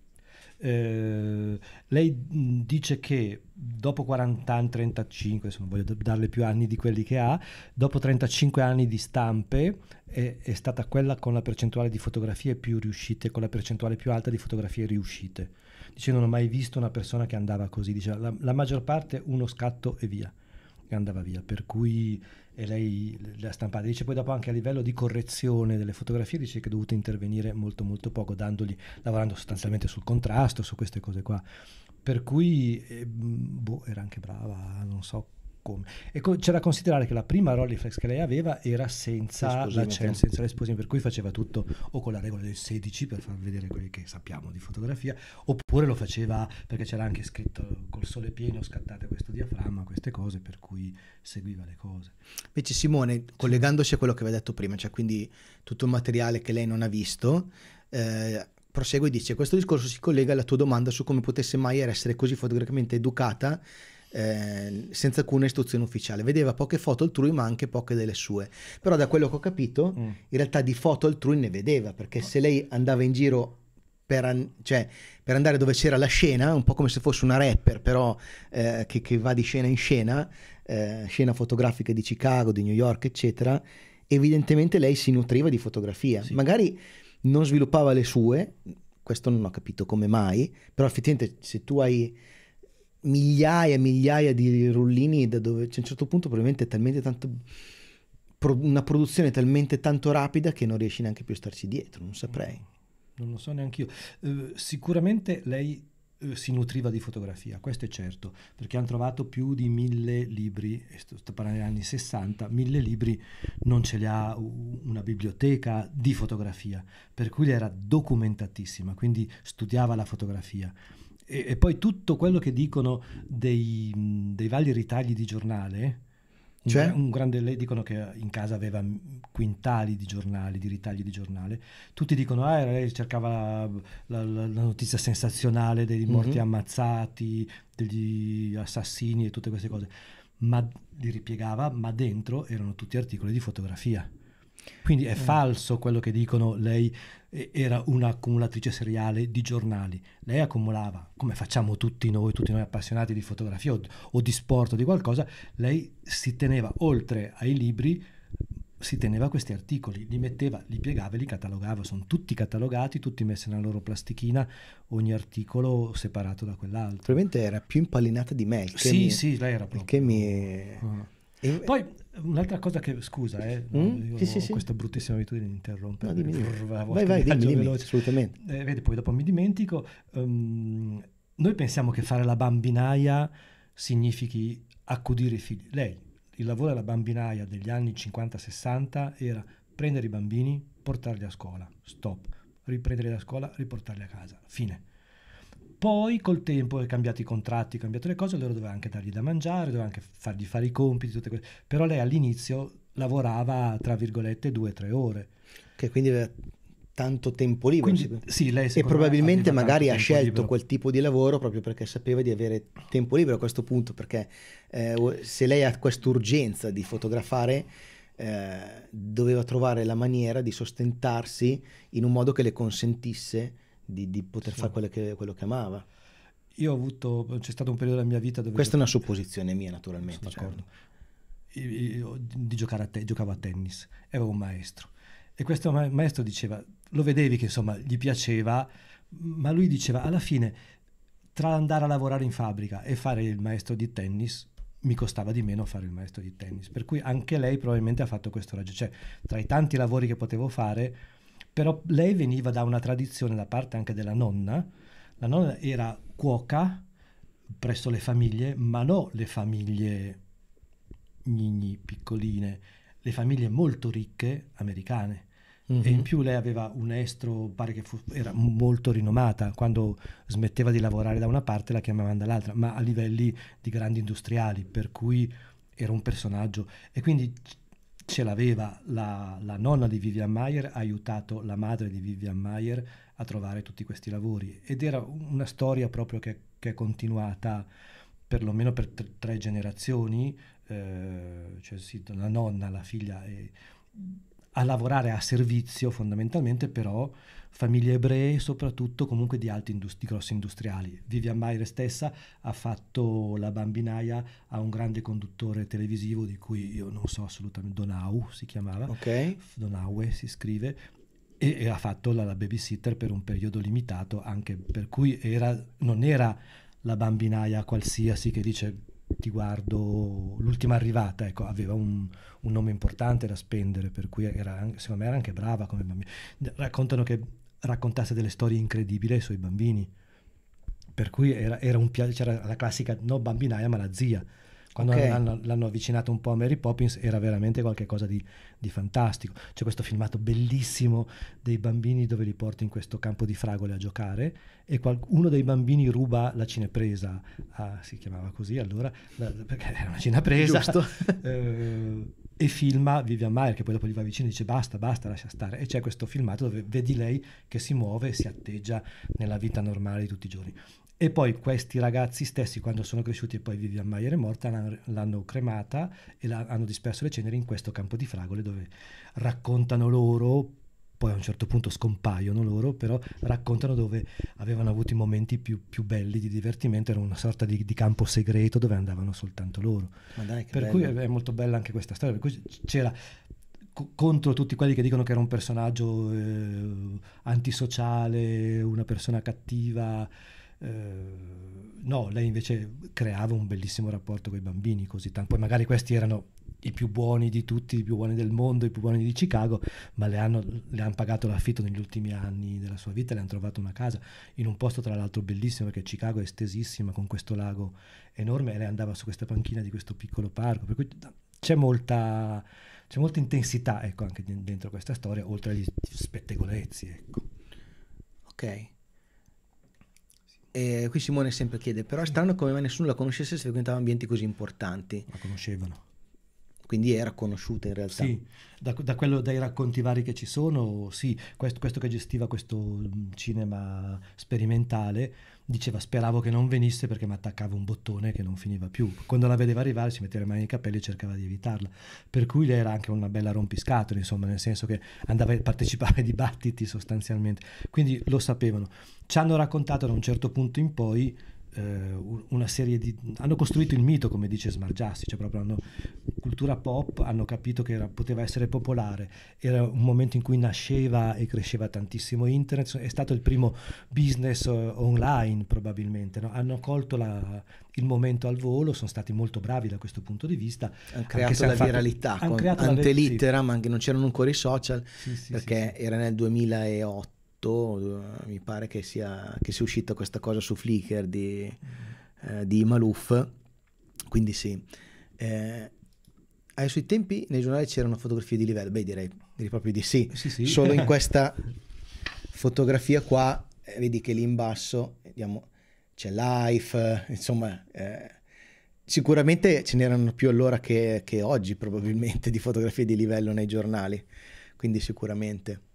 eh, lei mm, dice che dopo 40 anni, 35, insomma, voglio darle più anni di quelli che ha, dopo 35 anni di stampe è, è, stata quella con la percentuale di fotografie più riuscite, con la percentuale più alta di fotografie riuscite. Dice non ho mai visto una persona che andava così, dice la, la maggior parte uno scatto e via, e andava via, per cui e lei le ha stampate. Dice poi dopo anche a livello di correzione delle fotografie dice che è dovuto intervenire molto molto poco, dandogli, lavorando sostanzialmente sul contrasto, su queste cose qua. Per cui eh, boh, era anche brava, non so come. E co- c'è da considerare che la prima Rolleiflex che lei aveva era senza l'esposime, la cell, cioè, senza l'esposime, per cui faceva tutto o con la regola del 16 per far vedere quelli che sappiamo di fotografia, oppure lo faceva perché c'era anche scritto col sole pieno scattate questo diaframma, queste cose, per cui seguiva le cose. Invece Simone, collegandosi a quello che aveva detto prima, cioè quindi tutto il materiale che lei non ha visto, eh, prosegue e dice questo discorso si collega alla tua domanda su come potesse mai essere così fotograficamente educata Ehm, senza alcuna istruzione ufficiale. Vedeva poche foto altrui, ma anche poche delle sue. Però da quello che ho capito, mm. in realtà di foto altrui ne vedeva, perché se lei andava in giro per, an cioè, per andare dove c'era la scena, un po' come se fosse una rapper, però eh, che, che, va di scena in scena, eh, scena fotografica di Chicago, di New York, eccetera, evidentemente lei si nutriva di fotografia. Sì. Magari non sviluppava le sue, questo non ho capito come mai, però effettivamente se tu hai migliaia e migliaia di rullini da dove cioè, a un certo punto probabilmente è talmente tanto una produzione talmente tanto rapida che non riesci neanche più a starci dietro, non saprei. Mm. Non lo so neanche io. Eh, sicuramente lei eh, si nutriva di fotografia, questo è certo, perché hanno trovato più di mille libri, sto, sto parlando degli anni 60, mille libri non ce li ha una biblioteca di fotografia, per cui era documentatissima, quindi studiava la fotografia. E, e poi tutto quello che dicono dei, dei vari ritagli di giornale, cioè? Un grande, dicono che in casa aveva quintali di giornali, di ritagli di giornale. Tutti dicono, ah, lei cercava la, la, la notizia sensazionale dei mhm. morti mm-hmm. ammazzati, degli assassini e tutte queste cose. Ma li ripiegava, ma dentro erano tutti articoli di fotografia. Quindi è mm. falso quello che dicono lei era un'accumulatrice seriale di giornali. Lei accumulava, come facciamo tutti noi, tutti noi appassionati di fotografia o, o di sport o di qualcosa, lei si teneva oltre ai libri si teneva questi articoli, li metteva, li piegava e li catalogava, sono tutti catalogati, tutti messi nella loro plastichina, ogni articolo separato da quell'altro. Probabilmente era più impallinata di me. Sì, mi... sì, lei era proprio. Che mi... Ah. E... Poi Un'altra cosa che, scusa, eh, mm? sì, ho sì, questa bruttissima abitudine di interrompere. No, dimmi, dimmi. Vai, vai, dimmi, dimmi, assolutamente. Eh, vedi, poi dopo mi dimentico. Um, noi pensiamo che fare la bambinaia significhi accudire i figli. Lei, il lavoro della bambinaia degli anni 50-60 era prendere i bambini, portarli a scuola, stop, riprenderli da scuola, riportarli a casa, fine. Poi col tempo è cambiato i contratti, cambiato le cose, allora doveva anche dargli da mangiare, doveva anche fargli fare i compiti, tutte queste. Però lei all'inizio lavorava tra virgolette due o tre ore. Che quindi aveva tanto tempo libero. Quindi, sì, lei e probabilmente magari ha scelto libero. quel tipo di lavoro proprio perché sapeva di avere tempo libero a questo punto, perché eh, se lei ha quest'urgenza di fotografare, eh, doveva trovare la maniera di sostentarsi in un modo che le consentisse di, di poter sì. fare che, quello che amava. Io ho avuto, c'è stato un periodo della mia vita dove... Questa è una supposizione mia naturalmente. Sono certo. d'accordo. Certo. Io, io a te, giocavo a tennis, era un maestro. E questo maestro diceva, lo vedevi che insomma gli piaceva, ma lui diceva alla fine tra andare a lavorare in fabbrica e fare il maestro di tennis mi costava di meno fare il maestro di tennis. Per cui anche lei probabilmente ha fatto questo raggio. Cioè, tra i tanti lavori che potevo fare, però lei veniva da una tradizione da parte anche della nonna, la nonna era cuoca presso le famiglie, ma non le famiglie gnigni, piccoline, le famiglie molto ricche americane. Mm-hmm. E in mhm. più lei aveva un estro, pare che fu, era molto rinomata, quando smetteva di lavorare da una parte la chiamavano dall'altra, ma a livelli di grandi industriali, per cui era un personaggio. E quindi ce l'aveva la, la, nonna di Vivian Mayer, ha aiutato la madre di Vivian Mayer a trovare tutti questi lavori ed era una storia proprio che, che è continuata perlomeno per tre, tre generazioni, eh, cioè sì, la nonna, la figlia e, a lavorare a servizio fondamentalmente però famiglie ebree, soprattutto comunque di alti indust- grossi industriali. Vivian Mayer stessa ha fatto la bambinaia a un grande conduttore televisivo di cui io non so assolutamente, Donau si chiamava, okay. Donaue si scrive, e, e ha fatto la, la, babysitter per un periodo limitato, anche per cui era, non era la bambinaia qualsiasi che dice ti guardo l'ultima arrivata, ecco, aveva un, un nome importante da spendere, per cui era, secondo me era anche brava come bambina. Raccontano che raccontasse delle storie incredibili ai suoi bambini. Per cui era, era un piacere, c'era la classica, no bambinaia, ma la zia. Quando okay. l'hanno, l'hanno avvicinata un po' a Mary Poppins era veramente qualcosa di, di, fantastico. C'è questo filmato bellissimo dei bambini dove li porta in questo campo di fragole a giocare e qual- uno dei bambini ruba la cinepresa, ah, si chiamava così allora, perché era una cinepresa. Giusto. eh, e filma Vivian Mayer che poi dopo gli va vicino e dice basta, basta, lascia stare e c'è questo filmato dove vedi lei che si muove e si atteggia nella vita normale di tutti i giorni e poi questi ragazzi stessi quando sono cresciuti e poi Vivian Mayer è morta l'hanno, cremata e la, hanno disperso le ceneri in questo campo di fragole dove raccontano loro poi a un certo punto scompaiono loro, però raccontano dove avevano avuto i momenti più, più belli di divertimento, era una sorta di, di, campo segreto dove andavano soltanto loro. Dai, per bello. cui è molto bella anche questa storia, per cui c'era c- contro tutti quelli che dicono che era un personaggio eh, antisociale, una persona cattiva. Eh, no, lei invece creava un bellissimo rapporto con i bambini così tanto. Poi magari questi erano i più buoni di tutti, i più buoni del mondo, i più buoni di Chicago, ma le hanno, le hanno pagato l'affitto negli ultimi anni della sua vita, le hanno trovato una casa in un posto tra l'altro bellissimo perché Chicago è estesissima con questo lago enorme e lei andava su questa panchina di questo piccolo parco, per cui c'è molta, c'è molta intensità ecco, anche dentro questa storia, oltre agli spettegolezzi. Ecco. Ok. E qui Simone sempre chiede, però è strano come mai nessuno la conoscesse se frequentava ambienti così importanti. La conoscevano quindi era conosciuta in realtà. Sì, da, da, quello, dai racconti vari che ci sono, sì, questo, questo, che gestiva questo mm, cinema sperimentale diceva speravo che non venisse perché mi attaccava un bottone che non finiva più. Quando la vedeva arrivare si metteva le mani nei capelli e cercava di evitarla. Per cui lei era anche una bella rompiscatola, insomma, nel senso che andava a partecipare ai dibattiti sostanzialmente. Quindi lo sapevano. Ci hanno raccontato da un certo punto in poi eh, una serie di... hanno costruito il mito, come dice Smargiassi, cioè proprio hanno cultura pop, hanno capito che era, poteva essere popolare, era un momento in cui nasceva e cresceva tantissimo internet, è stato il primo business eh, online probabilmente, no? hanno colto la, il momento al volo, sono stati molto bravi da questo punto di vista. Hanno creato la fatto, viralità, con, creato ante litera, sì. anche non c'erano ancora i social, sì, sì, perché era nel 2008 2008 eh, mi pare che sia, che sia uscita questa cosa su Flickr di, eh, di Maluf, quindi sì. Eh, ai suoi tempi nei giornali c'erano fotografie di livello, beh direi, direi proprio di sì, sì, sì. solo in questa fotografia qua eh, vedi che lì in basso vediamo, c'è Life, eh, insomma eh, sicuramente ce n'erano più allora che, che oggi probabilmente di fotografie di livello nei giornali, quindi sicuramente.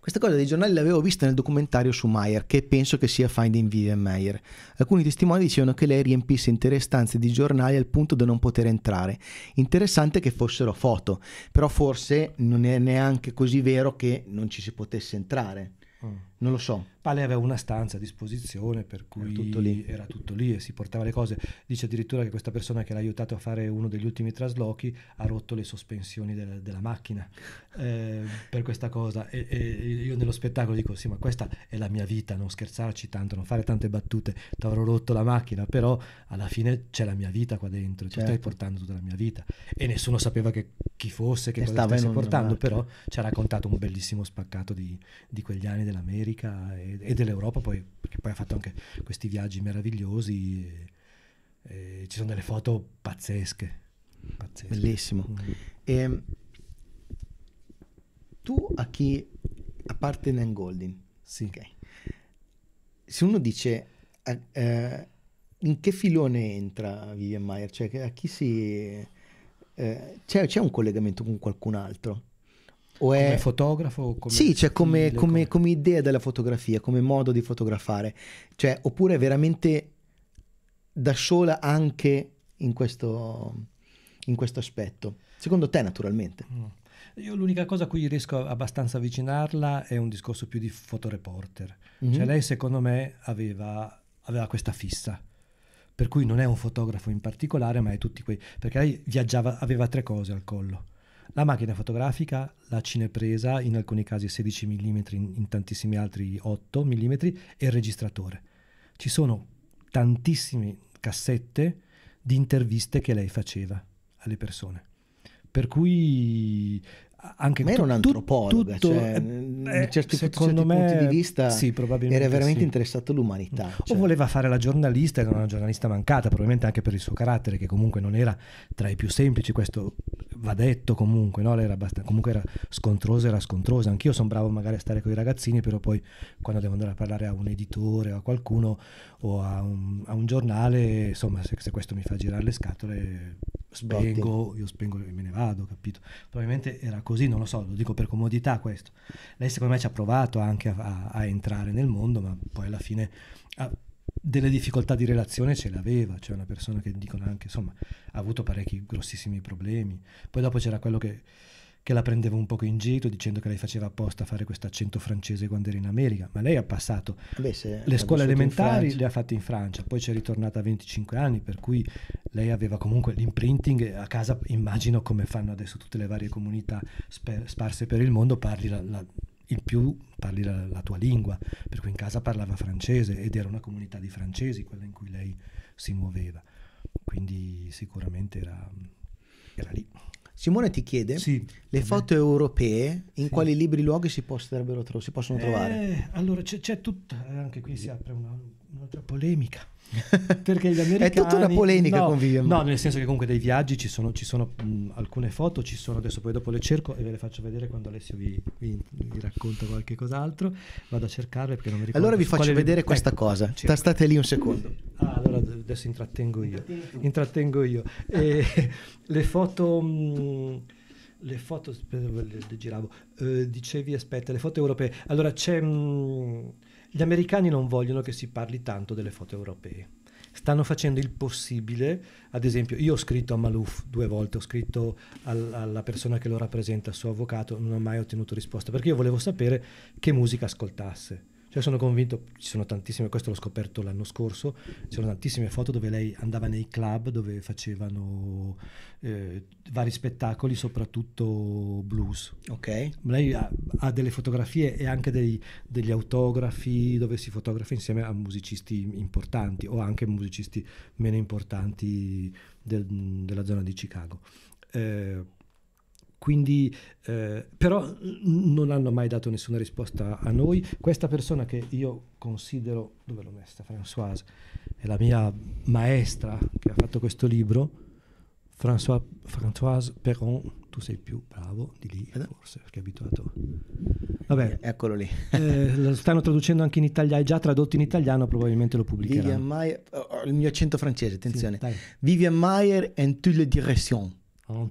Questa cosa dei giornali l'avevo vista nel documentario su Meyer, che penso che sia Finding Vivian Meyer. Alcuni testimoni dicevano che lei riempisse intere stanze di giornali al punto da non poter entrare. Interessante che fossero foto, però forse non è neanche così vero che non ci si potesse entrare. Mm non lo so. Pale aveva una stanza a disposizione per cui era tutto, era tutto, lì. e si portava le cose. Dice addirittura che questa persona che l'ha aiutato a fare uno degli ultimi traslochi ha rotto le sospensioni del, della macchina eh, per questa cosa. E, e, io nello spettacolo dico sì ma questa è la mia vita, non scherzarci tanto, non fare tante battute, ti avrò rotto la macchina, però alla fine c'è la mia vita qua dentro, certo. tu stai certo. portando tutta la mia vita. E nessuno sapeva che, chi fosse, che, che cosa stesse portando, però ci ha raccontato un bellissimo spaccato di, di quegli anni dell'America dell'America e, e dell'Europa, poi, perché poi ha fatto anche questi viaggi meravigliosi. E, e ci sono delle foto pazzesche. pazzesche. Bellissimo. Mm. E, ehm, tu a chi, a parte Nan Goldin, sì. okay. se uno dice... Eh, eh in che filone entra Vivian Maier? Cioè, a chi si... Eh, c'è, c'è, un collegamento con qualcun altro? O è... Come fotografo? Come sì, cioè come, come, come, idea della fotografia, come modo di fotografare. Cioè, oppure veramente da sola anche in questo, in questo aspetto. Secondo te, naturalmente. Mm. Io l'unica cosa a cui riesco abbastanza a avvicinarla è un discorso più di fotoreporter. Mm-hmm. Cioè lei secondo me aveva, aveva, questa fissa. Per cui non è un fotografo in particolare, ma è tutti quei... Perché lei viaggiava, aveva tre cose al collo. La macchina fotografica, la cinepresa, in alcuni casi 16 mm, in tantissimi altri 8 mm, e il registratore. Ci sono tantissime cassette di interviste che lei faceva alle persone. Per cui anche ma era un antropologo, cioè, eh, eh, certi, secondo certi me, punti di vista sì, era veramente sì. interessato all'umanità. Cioè. O voleva fare la giornalista, era una giornalista mancata, probabilmente anche per il suo carattere, che comunque non era tra i più semplici, questo va detto comunque, no? era abbast- comunque era scontrosa, era scontrosa. Anch'io sono bravo magari a stare con i ragazzini, però poi quando devo andare a parlare a un editore o a qualcuno o a un, a un giornale, insomma, se, se questo mi fa girare le scatole, spengo, Botti. io spengo e me ne vado, capito? Probabilmente era così, non lo so, lo dico per comodità questo. Lei secondo me ci ha provato anche a, a entrare nel mondo, ma poi alla fine ha, ah, delle difficoltà di relazione ce l'aveva, cioè una persona che dicono anche, insomma, ha avuto parecchi grossissimi problemi. Poi dopo c'era quello che che la prendevo un poco in giro dicendo che lei faceva apposta a fare questo accento francese quando era in America, ma lei ha passato Beh, se, le scuole elementari, le ha fatte in Francia, poi c'è ritornata a 25 anni, per cui lei aveva comunque l'imprinting a casa, immagino come fanno adesso tutte le varie comunità spe- sparse per il mondo, parli la, la il più parli la, la, tua lingua, per cui in casa parlava francese ed era una comunità di francesi quella in cui lei si muoveva, quindi sicuramente era, era lì. Simone ti chiede sì, le foto europee in sì. quali libri luoghi si, tro- si possono eh, trovare. Allora c'è, c'è tutta, eh, anche qui si apre una un'altra polemica. Perché gli americani... È tutta una polemica no, con Vivian. No, nel senso che comunque dei viaggi ci sono, ci sono mh, alcune foto, ci sono adesso poi dopo le cerco e ve le faccio vedere quando Alessio vi, vi, vi racconta qualche cos'altro. Vado a cercarle perché non mi ricordo. Allora vi faccio vedere vi... questa eh, cosa. Cerco. State lì un secondo. Ah, allora adesso intrattengo io. Intrattengo io. E, le foto... Mh, le foto, le giravo, uh, dicevi aspetta, le foto europee. Allora c'è... Mh, gli americani non vogliono che si parli tanto delle foto europee. Stanno facendo il possibile, ad esempio, io ho scritto a Malouf due volte, ho scritto al, alla persona che lo rappresenta, il suo avvocato, non ho mai ottenuto risposta perché io volevo sapere che musica ascoltasse cioè sono convinto, ci sono tantissime, questo l'ho scoperto l'anno scorso, ci sono tantissime foto dove lei andava nei club dove facevano eh, vari spettacoli, soprattutto blues. Ok. Lei ha, ha delle fotografie e anche dei, degli autografi dove si fotografa insieme a musicisti importanti o anche musicisti meno importanti del, della zona di Chicago. Eh, quindi, eh, però non hanno mai dato nessuna risposta a noi. Questa persona che io considero, dove l'ho messa? Françoise, è la mia maestra che ha fatto questo libro. François, Françoise Perron, tu sei più bravo di lì, eh forse, perché è abituato. Vabbè, eh, eccolo lì. eh, lo stanno traducendo anche in italiano, è già tradotto in italiano, probabilmente lo pubblicheranno. Vivian Mayer, oh, oh il mio accento francese, attenzione. Sì, Vivian Mayer en toutes les directions.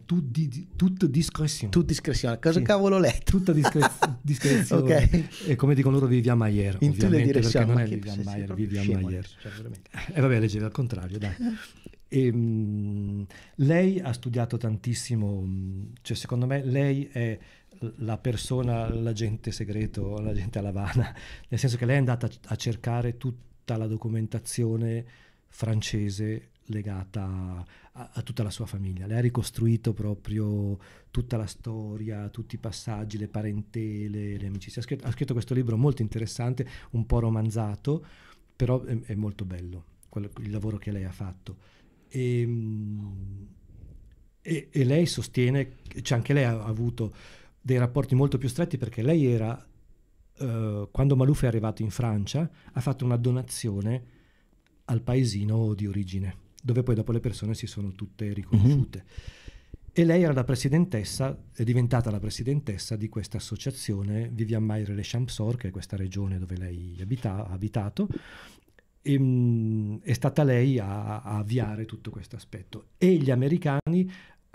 Tutta discrezione. Tutta discrezione. Cosa sì. cavolo ho letto? Tutta discre- discrezione. okay. E come dicono loro, Vivian Maier. In tutte le direzioni. Non è Vivian Maier, Vivian Maier. Cioè, e eh, eh, vabbè, leggevi al contrario, dai. E, ehm, mh, lei ha studiato tantissimo, mh, mm, cioè secondo me lei è la persona, l'agente segreto, l'agente Alavana, nel senso che lei è andata a cercare tutta la documentazione francese legata a, tutta la sua famiglia. le ha ricostruito proprio tutta la storia, tutti i passaggi, le parentele, le amicizie. Ha scritto, ha scritto questo libro molto interessante, un po' romanzato, però è, è molto bello quello, il lavoro che lei ha fatto. E, ehm, e, e lei sostiene, cioè anche lei ha avuto dei rapporti molto più stretti perché lei era Uh, quando Maluf è arrivato in Francia, ha fatto una donazione al paesino di origine dove poi dopo le persone si sono tutte mhm. riconosciute. Mm-hmm. E lei era la presidentessa, è diventata la presidentessa di questa associazione Vivian Maire Le Champsor, che è questa regione dove lei abita, ha abitato, e, ehm, è stata lei a, a avviare tutto questo aspetto. E gli americani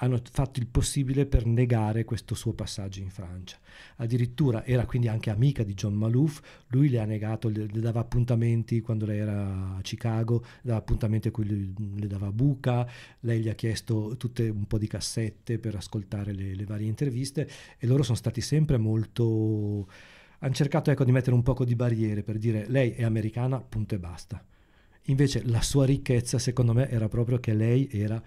hanno fatto il possibile per negare questo suo passaggio in Francia. Addirittura era quindi anche amica di John Malouf, lui le ha negato, le, le dava appuntamenti quando lei era a Chicago, le dava appuntamenti a cui le, le dava buca, lei gli ha chiesto tutte un po' di cassette per ascoltare le, le varie interviste e loro sono stati sempre molto... hanno cercato ecco, di mettere un poco di barriere per dire lei è americana, punto e basta. Invece la sua ricchezza secondo me era proprio che lei era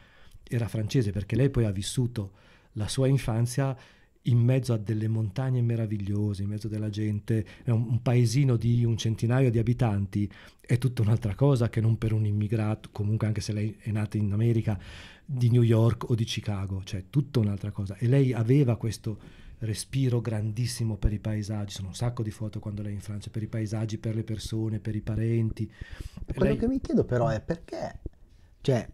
era francese perché lei poi ha vissuto la sua infanzia in mezzo a delle montagne meravigliose, in mezzo della gente, un, un, paesino di un centinaio di abitanti è tutta un'altra cosa che non per un immigrato, comunque anche se lei è nata in America, di New York o di Chicago, cioè tutta un'altra cosa. E lei aveva questo respiro grandissimo per i paesaggi, sono un sacco di foto quando lei è in Francia, per i paesaggi, per le persone, per i parenti. Quello lei... che mi chiedo però è perché, cioè,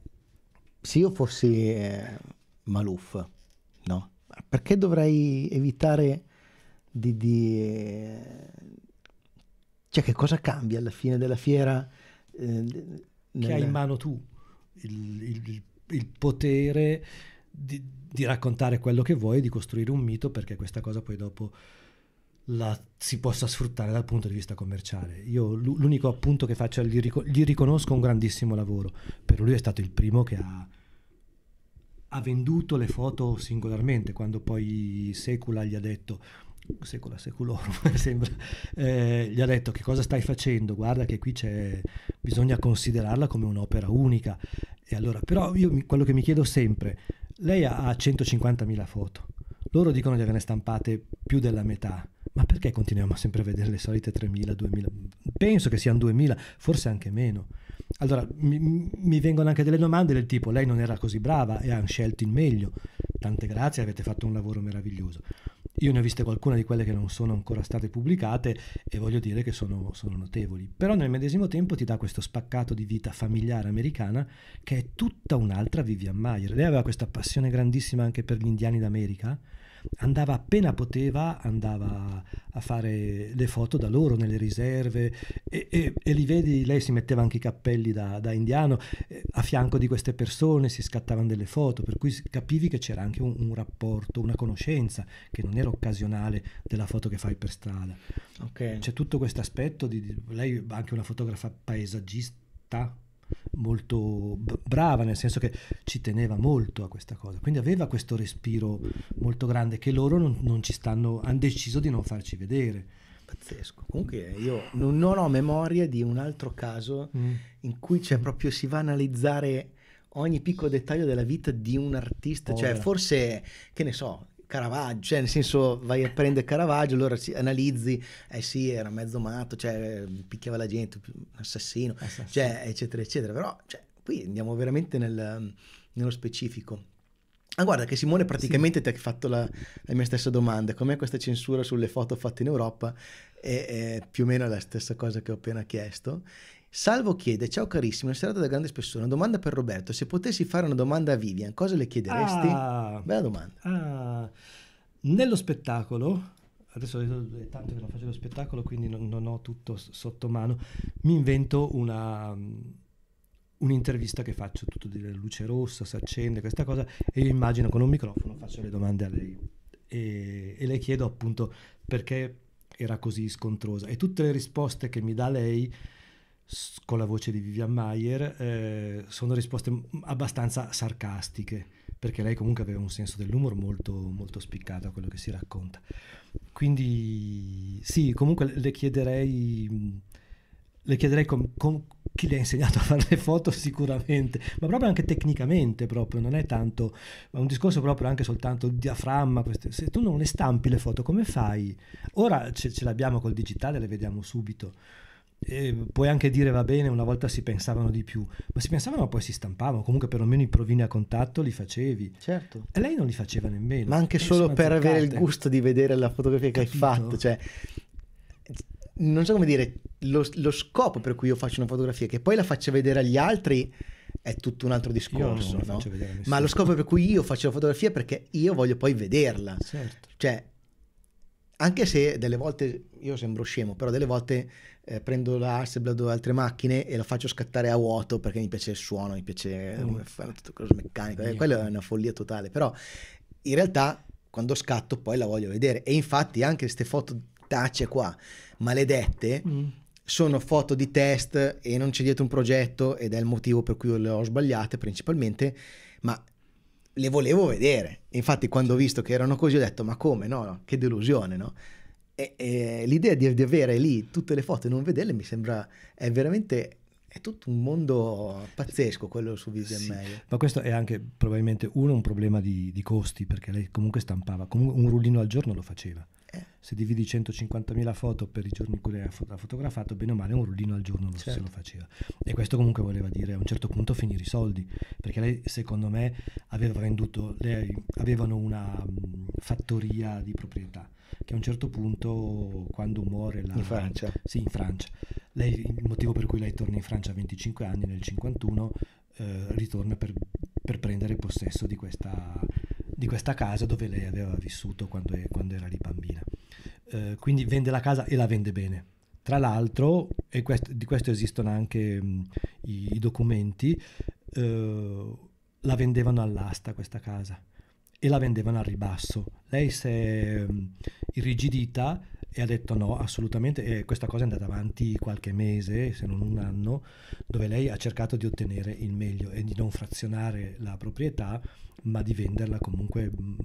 se io fossi eh, Maluf, no? Perché dovrei evitare di, di eh, cioè, che cosa cambia alla fine della fiera? Eh, che hai in mano tu il, il, il potere di, di, raccontare quello che vuoi, di costruire un mito, perché questa cosa poi dopo la si possa sfruttare dal punto di vista commerciale. Io l'unico appunto che faccio è gli, rico- gli riconosco un grandissimo lavoro, per lui è stato il primo che ha, ha venduto le foto singolarmente, quando poi Secula gli ha detto Secula, secolorum sembra eh, gli ha detto che cosa stai facendo guarda che qui c'è bisogna considerarla come un'opera unica e allora però io mi, quello che mi chiedo sempre lei ha 150.000 foto loro dicono di averne stampate più della metà ma perché continuiamo sempre a vedere le solite 3.000, 2.000? Penso che siano 2.000, forse anche meno. Allora, mi, mi, vengono anche delle domande del tipo, lei non era così brava e ha scelto il meglio, tante grazie, avete fatto un lavoro meraviglioso. Io ne ho viste qualcuna di quelle che non sono ancora state pubblicate e voglio dire che sono, sono notevoli. Però nel medesimo tempo ti dà questo spaccato di vita familiare americana che è tutta un'altra Vivian Mayer. Lei aveva questa passione grandissima anche per gli indiani d'America, andava appena poteva, andava a fare le foto da loro nelle riserve e, e, e li vedi, lei si metteva anche i cappelli da, da indiano, eh, a fianco di queste persone si scattavano delle foto, per cui capivi che c'era anche un, un rapporto, una conoscenza che non era occasionale della foto che fai per strada. Okay. C'è tutto questo aspetto di, di lei anche una fotografa paesaggista molto brava, nel senso che ci teneva molto a questa cosa, quindi aveva questo respiro molto grande che loro non, non ci stanno, hanno deciso di non farci vedere. Pazzesco. Comunque io non, non ho memoria di un altro caso mm. in cui c'è cioè, proprio si va a analizzare ogni piccolo dettaglio della vita di un artista, Ora. cioè forse, che ne so, Caravaggio, cioè nel senso vai a prendere Caravaggio, allora analizzi, eh sì, era mezzo matto, cioè picchiava la gente, assassino, assassino. Cioè, eccetera, eccetera. Però cioè, qui andiamo veramente nel, nello specifico. Ah, guarda che Simone praticamente sì. ti ha fatto la, la, mia stessa domanda, com'è questa censura sulle foto fatte in Europa? È, è più o meno la stessa cosa che ho appena chiesto. Salvo chiede, ciao carissimo, una serata da grande spessore, una domanda per Roberto, se potessi fare una domanda a Vivian, cosa le chiederesti? Ah, Bella domanda. Ah, nello spettacolo, adesso è tanto che non faccio lo spettacolo, quindi non, non ho tutto sotto mano, mi invento una mm, un'intervista che faccio, tutto di luce rossa, si accende questa cosa e io immagino con un microfono faccio le domande a lei e, e, le chiedo appunto perché era così scontrosa e tutte le risposte che mi dà lei con la voce di Vivian Mayer, eh, sono risposte abbastanza sarcastiche, perché lei comunque aveva un senso dell'umor molto, molto spiccato a quello che si racconta. Quindi sì, comunque le chiederei, le chiederei con, con chi le ha insegnato a fare le foto sicuramente, ma proprio anche tecnicamente proprio, non è tanto, ma un discorso proprio anche soltanto il diaframma, queste, se tu non le stampi le foto come fai? Ora ce, ce l'abbiamo col digitale, le vediamo subito e puoi anche dire va bene, una volta si pensavano di più, ma si pensavano poi si stampavano, comunque perlomeno i provini a contatto li facevi. Certo. E lei non li faceva nemmeno. Ma anche solo per azzeccate. avere il gusto di vedere la fotografia che Capito. hai fatto, cioè non so come dire, lo, lo, scopo per cui io faccio una fotografia, che poi la faccio vedere agli altri, è tutto un altro discorso, no? ma lo scopo per cui io faccio la fotografia è perché io voglio poi vederla. Certo. Cioè, anche se delle volte, io sembro scemo, però delle volte eh, prendo la Hasselblad o altre macchine e la faccio scattare a vuoto perché mi piace il suono, mi piace eh, mm. fare tutto cose meccanico, eh, quello è una follia totale, però in realtà quando scatto poi la voglio vedere e infatti anche queste foto tacce qua, maledette, mm. sono foto di test e non c'è dietro un progetto ed è il motivo per cui le ho sbagliate principalmente, ma le volevo vedere. Infatti quando ho visto che erano così ho detto ma come no, no che delusione, no? E, e, l'idea di, di, avere lì tutte le foto e non vederle mi sembra è veramente è tutto un mondo pazzesco quello su VDMA. Sì, ma questo è anche probabilmente uno un problema di, di costi perché lei comunque stampava, comunque un rullino al giorno lo faceva. Eh. Se dividi 150.000 foto per i giorni in cui lei ha, fot- ha fotografato, bene o male un rullino al giorno lo, certo. se lo faceva. E questo comunque voleva dire a un certo punto finire i soldi, perché lei secondo me aveva venduto, lei, avevano una mh, mm, fattoria di proprietà che a un certo punto quando muore la... In Francia. Sì, in Francia. Lei, il motivo per cui lei torna in Francia a 25 anni, nel 51, eh, ritorna per, per, prendere possesso di questa, di questa, casa dove lei aveva vissuto quando, è, quando era lì bambina. Eh, quindi vende la casa e la vende bene. Tra l'altro, e questo, di questo esistono anche mh, i, i, documenti, eh, la vendevano all'asta questa casa e la vendevano al ribasso. Lei si è mm, irrigidita e ha detto no, assolutamente, e questa cosa è andata avanti qualche mese, se non un anno, dove lei ha cercato di ottenere il meglio e di non frazionare la proprietà, ma di venderla comunque mm,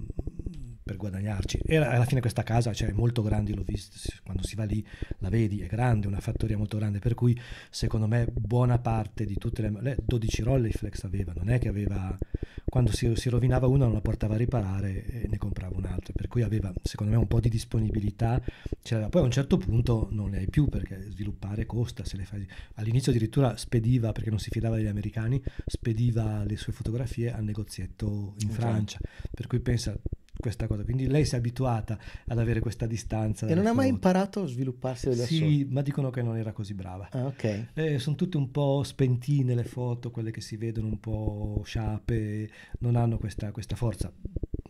per guadagnarci. E alla fine questa casa cioè, è molto grande, l'ho visto, quando si va lì la vedi, è grande, una fattoria molto grande, per cui secondo me buona parte di tutte le... le 12 Rolleiflex aveva, non è che aveva... Quando si, si, rovinava una non la portava a riparare e ne comprava un'altra, per cui aveva secondo me un po' di disponibilità, c'era. poi a un certo punto non ne hai più perché sviluppare costa, se le fai... all'inizio addirittura spediva, perché non si fidava degli americani, spediva le sue fotografie al negozietto in okay. Francia, per cui pensa questa cosa. Quindi lei si è abituata ad avere questa distanza. E non ha mai imparato a svilupparsi da sì, sola? Sì, ma dicono che non era così brava. Ah, ok. Eh, sono tutte un po' spentine le foto, quelle che si vedono un po' sciape, non hanno questa, questa forza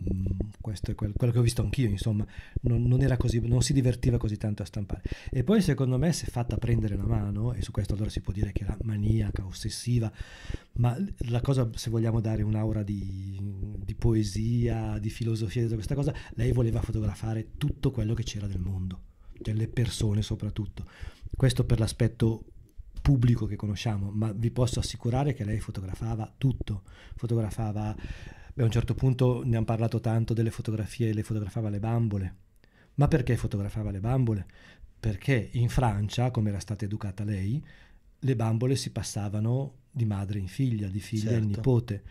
Mm, questo è quel, quello che ho visto anch'io, insomma, non, non, era così, non si divertiva così tanto a stampare. E poi secondo me si è fatta prendere la mano, e su questo allora si può dire che era maniaca, ossessiva, ma la cosa, se vogliamo dare un'aura di, di poesia, di filosofia dietro questa cosa, lei voleva fotografare tutto quello che c'era del mondo, delle cioè persone soprattutto. Questo per l'aspetto pubblico che conosciamo, ma vi posso assicurare che lei fotografava tutto, fotografava Beh, a un certo punto ne hanno parlato tanto delle fotografie, le fotografava le bambole. Ma perché fotografava le bambole? Perché in Francia, come era stata educata lei, le bambole si passavano di madre in figlia, di figlia certo. in nipote.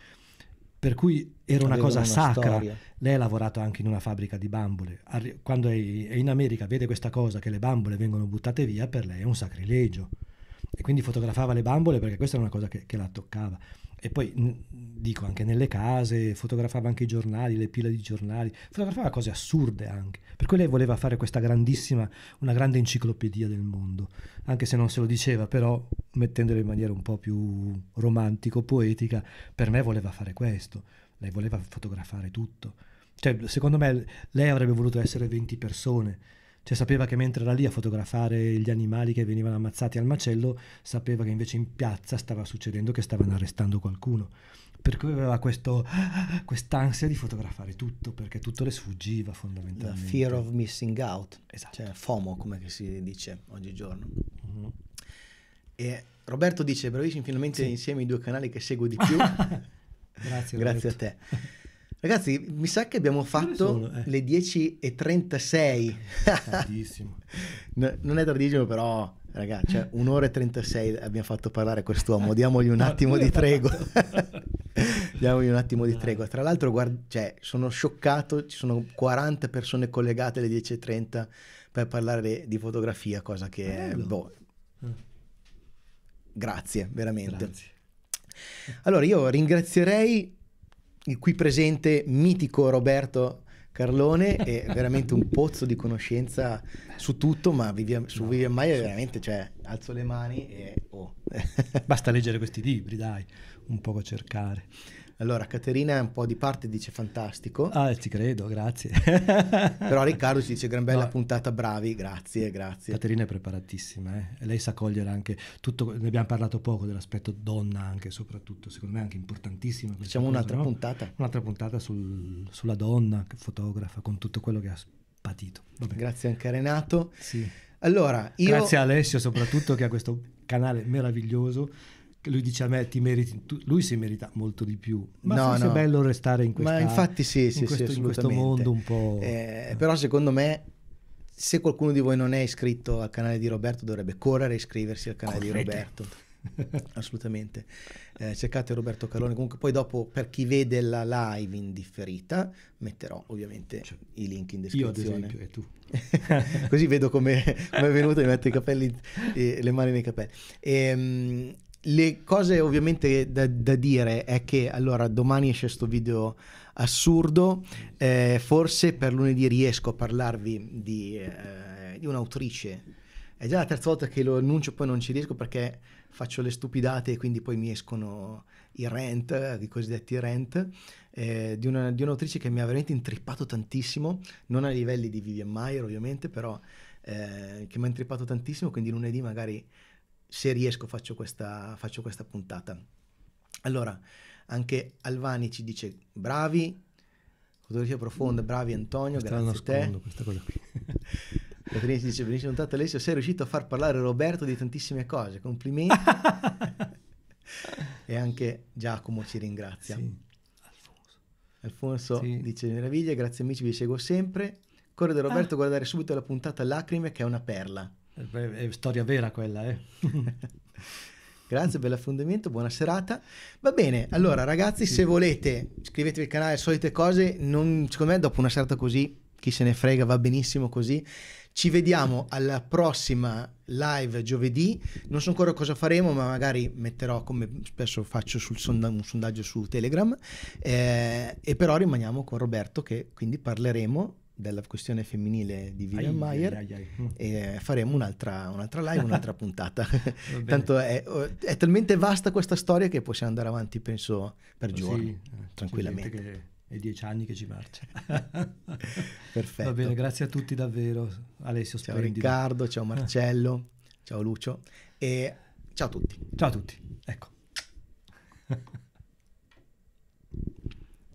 Per cui era una cosa una sacra. Storia. Lei ha lavorato anche in una fabbrica di bambole. quando è in America vede questa cosa che le bambole vengono buttate via, per lei è un sacrilegio. E quindi fotografava le bambole perché questa era una cosa che, che la toccava e poi dico anche nelle case, fotografava anche i giornali, le pile di giornali, fotografava cose assurde anche, per cui lei voleva fare questa grandissima, una grande enciclopedia del mondo, anche se non se lo diceva, però mettendolo in maniera un po' più romantico, poetica, per me voleva fare questo, lei voleva fotografare tutto, cioè secondo me lei avrebbe voluto essere 20 persone, cioè sapeva che mentre era lì a fotografare gli animali che venivano ammazzati al macello, sapeva che invece in piazza stava succedendo che stavano arrestando qualcuno. Per cui aveva questo, quest'ansia di fotografare tutto, perché tutto le sfuggiva fondamentalmente. The fear of missing out, esatto. cioè FOMO come si dice oggigiorno. Mm-hmm. E Roberto dice, bravissimi, finalmente sì. insieme i due canali che seguo di più. Grazie, Grazie a te. Ragazzi, mi sa che abbiamo fatto eh. le 10.36. Tardissimo. no, non è tardissimo, però, ragazzi, cioè, un'ora e 36 abbiamo fatto parlare quest'uomo. Diamogli un attimo di tregua. Diamogli un attimo di tregua. Tra l'altro, guard- cioè, sono scioccato, ci sono 40 persone collegate alle 10.30 per parlare di fotografia, cosa che... Bello. Boh, mm. Grazie, veramente. Grazie. Allora, io ringrazierei il qui presente mitico Roberto Carlone è veramente un pozzo di conoscenza su tutto, ma Vivian, su no, Vivian Maia veramente, cioè, alzo le mani e... Oh. Basta leggere questi libri, dai, un poco cercare. Allora, Caterina è un po' di parte dice fantastico. Ah, ci credo, grazie. Però Riccardo ci dice gran bella no. puntata, bravi, grazie, grazie. Caterina è preparatissima, eh? lei sa cogliere anche tutto, ne abbiamo parlato poco dell'aspetto donna anche, soprattutto, secondo me è anche importantissima. Facciamo cosa, un'altra no? puntata. Un'altra puntata sul, sulla donna che fotografa con tutto quello che ha patito. Vabbè. Grazie anche a Renato. Sì. Allora, io... Grazie a Alessio soprattutto che ha questo canale meraviglioso lui dice a me ti meriti tu, lui si merita molto di più ma no, forse no. è bello restare in questa ma infatti sì, sì, in, questo, sì, in questo mondo un po' eh, però secondo me se qualcuno di voi non è iscritto al canale di Roberto dovrebbe correre e iscriversi al canale Correte. di Roberto assolutamente eh, cercate Roberto Carlone comunque poi dopo per chi vede la live in differita metterò ovviamente cioè, i link in descrizione io ad esempio e tu così vedo come è venuto e metto i capelli eh, le mani nei capelli e, ehm, le cose ovviamente da, da, dire è che allora domani esce questo video assurdo, eh, forse per lunedì riesco a parlarvi di, eh, di un'autrice. È già la terza volta che lo annuncio, poi non ci riesco perché faccio le stupidate e quindi poi mi escono i rent, i cosiddetti rent, eh, di, una, di, un'autrice che mi ha veramente intrippato tantissimo, non ai livelli di Vivian Maier ovviamente, però eh, che mi ha intrippato tantissimo, quindi lunedì magari se riesco faccio questa, faccio questa puntata. Allora, anche Alvani ci dice bravi, fotografia profonda, bravi Antonio, questa grazie a te. questa cosa qui. Caterina ci dice benissimo puntata Alessio, sei riuscito a far parlare Roberto di tantissime cose, complimenti. e anche Giacomo ci ringrazia. Sì. Alfonso. sì. dice meraviglia, grazie amici, vi seguo sempre. Corre da ah. Roberto ah. guardare subito la puntata Lacrime che è una perla. È storia vera quella, eh. Grazie, bell'affondamento, buona serata. Va bene, allora ragazzi, se volete iscrivetevi al canale, solite cose, non, secondo me dopo una serata così, chi se ne frega, va benissimo così. Ci vediamo alla prossima live giovedì. Non so ancora cosa faremo, ma magari metterò come spesso faccio sonda- un sondaggio su Telegram. Eh, e però rimaniamo con Roberto, che quindi parleremo della questione femminile di William Mayer e eh, faremo un'altra, un'altra live, un'altra puntata. Tanto è, oh, è, talmente vasta questa storia che possiamo andare avanti, penso, per giorni, sì, eh, tranquillamente. Sì, è dieci anni che ci marcia. Perfetto. Va bene, grazie a tutti davvero. Alessio, ciao splendido. Riccardo, ciao Marcello, ciao Lucio e ciao a tutti. Ciao a tutti, ecco.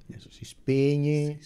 Adesso si spegne.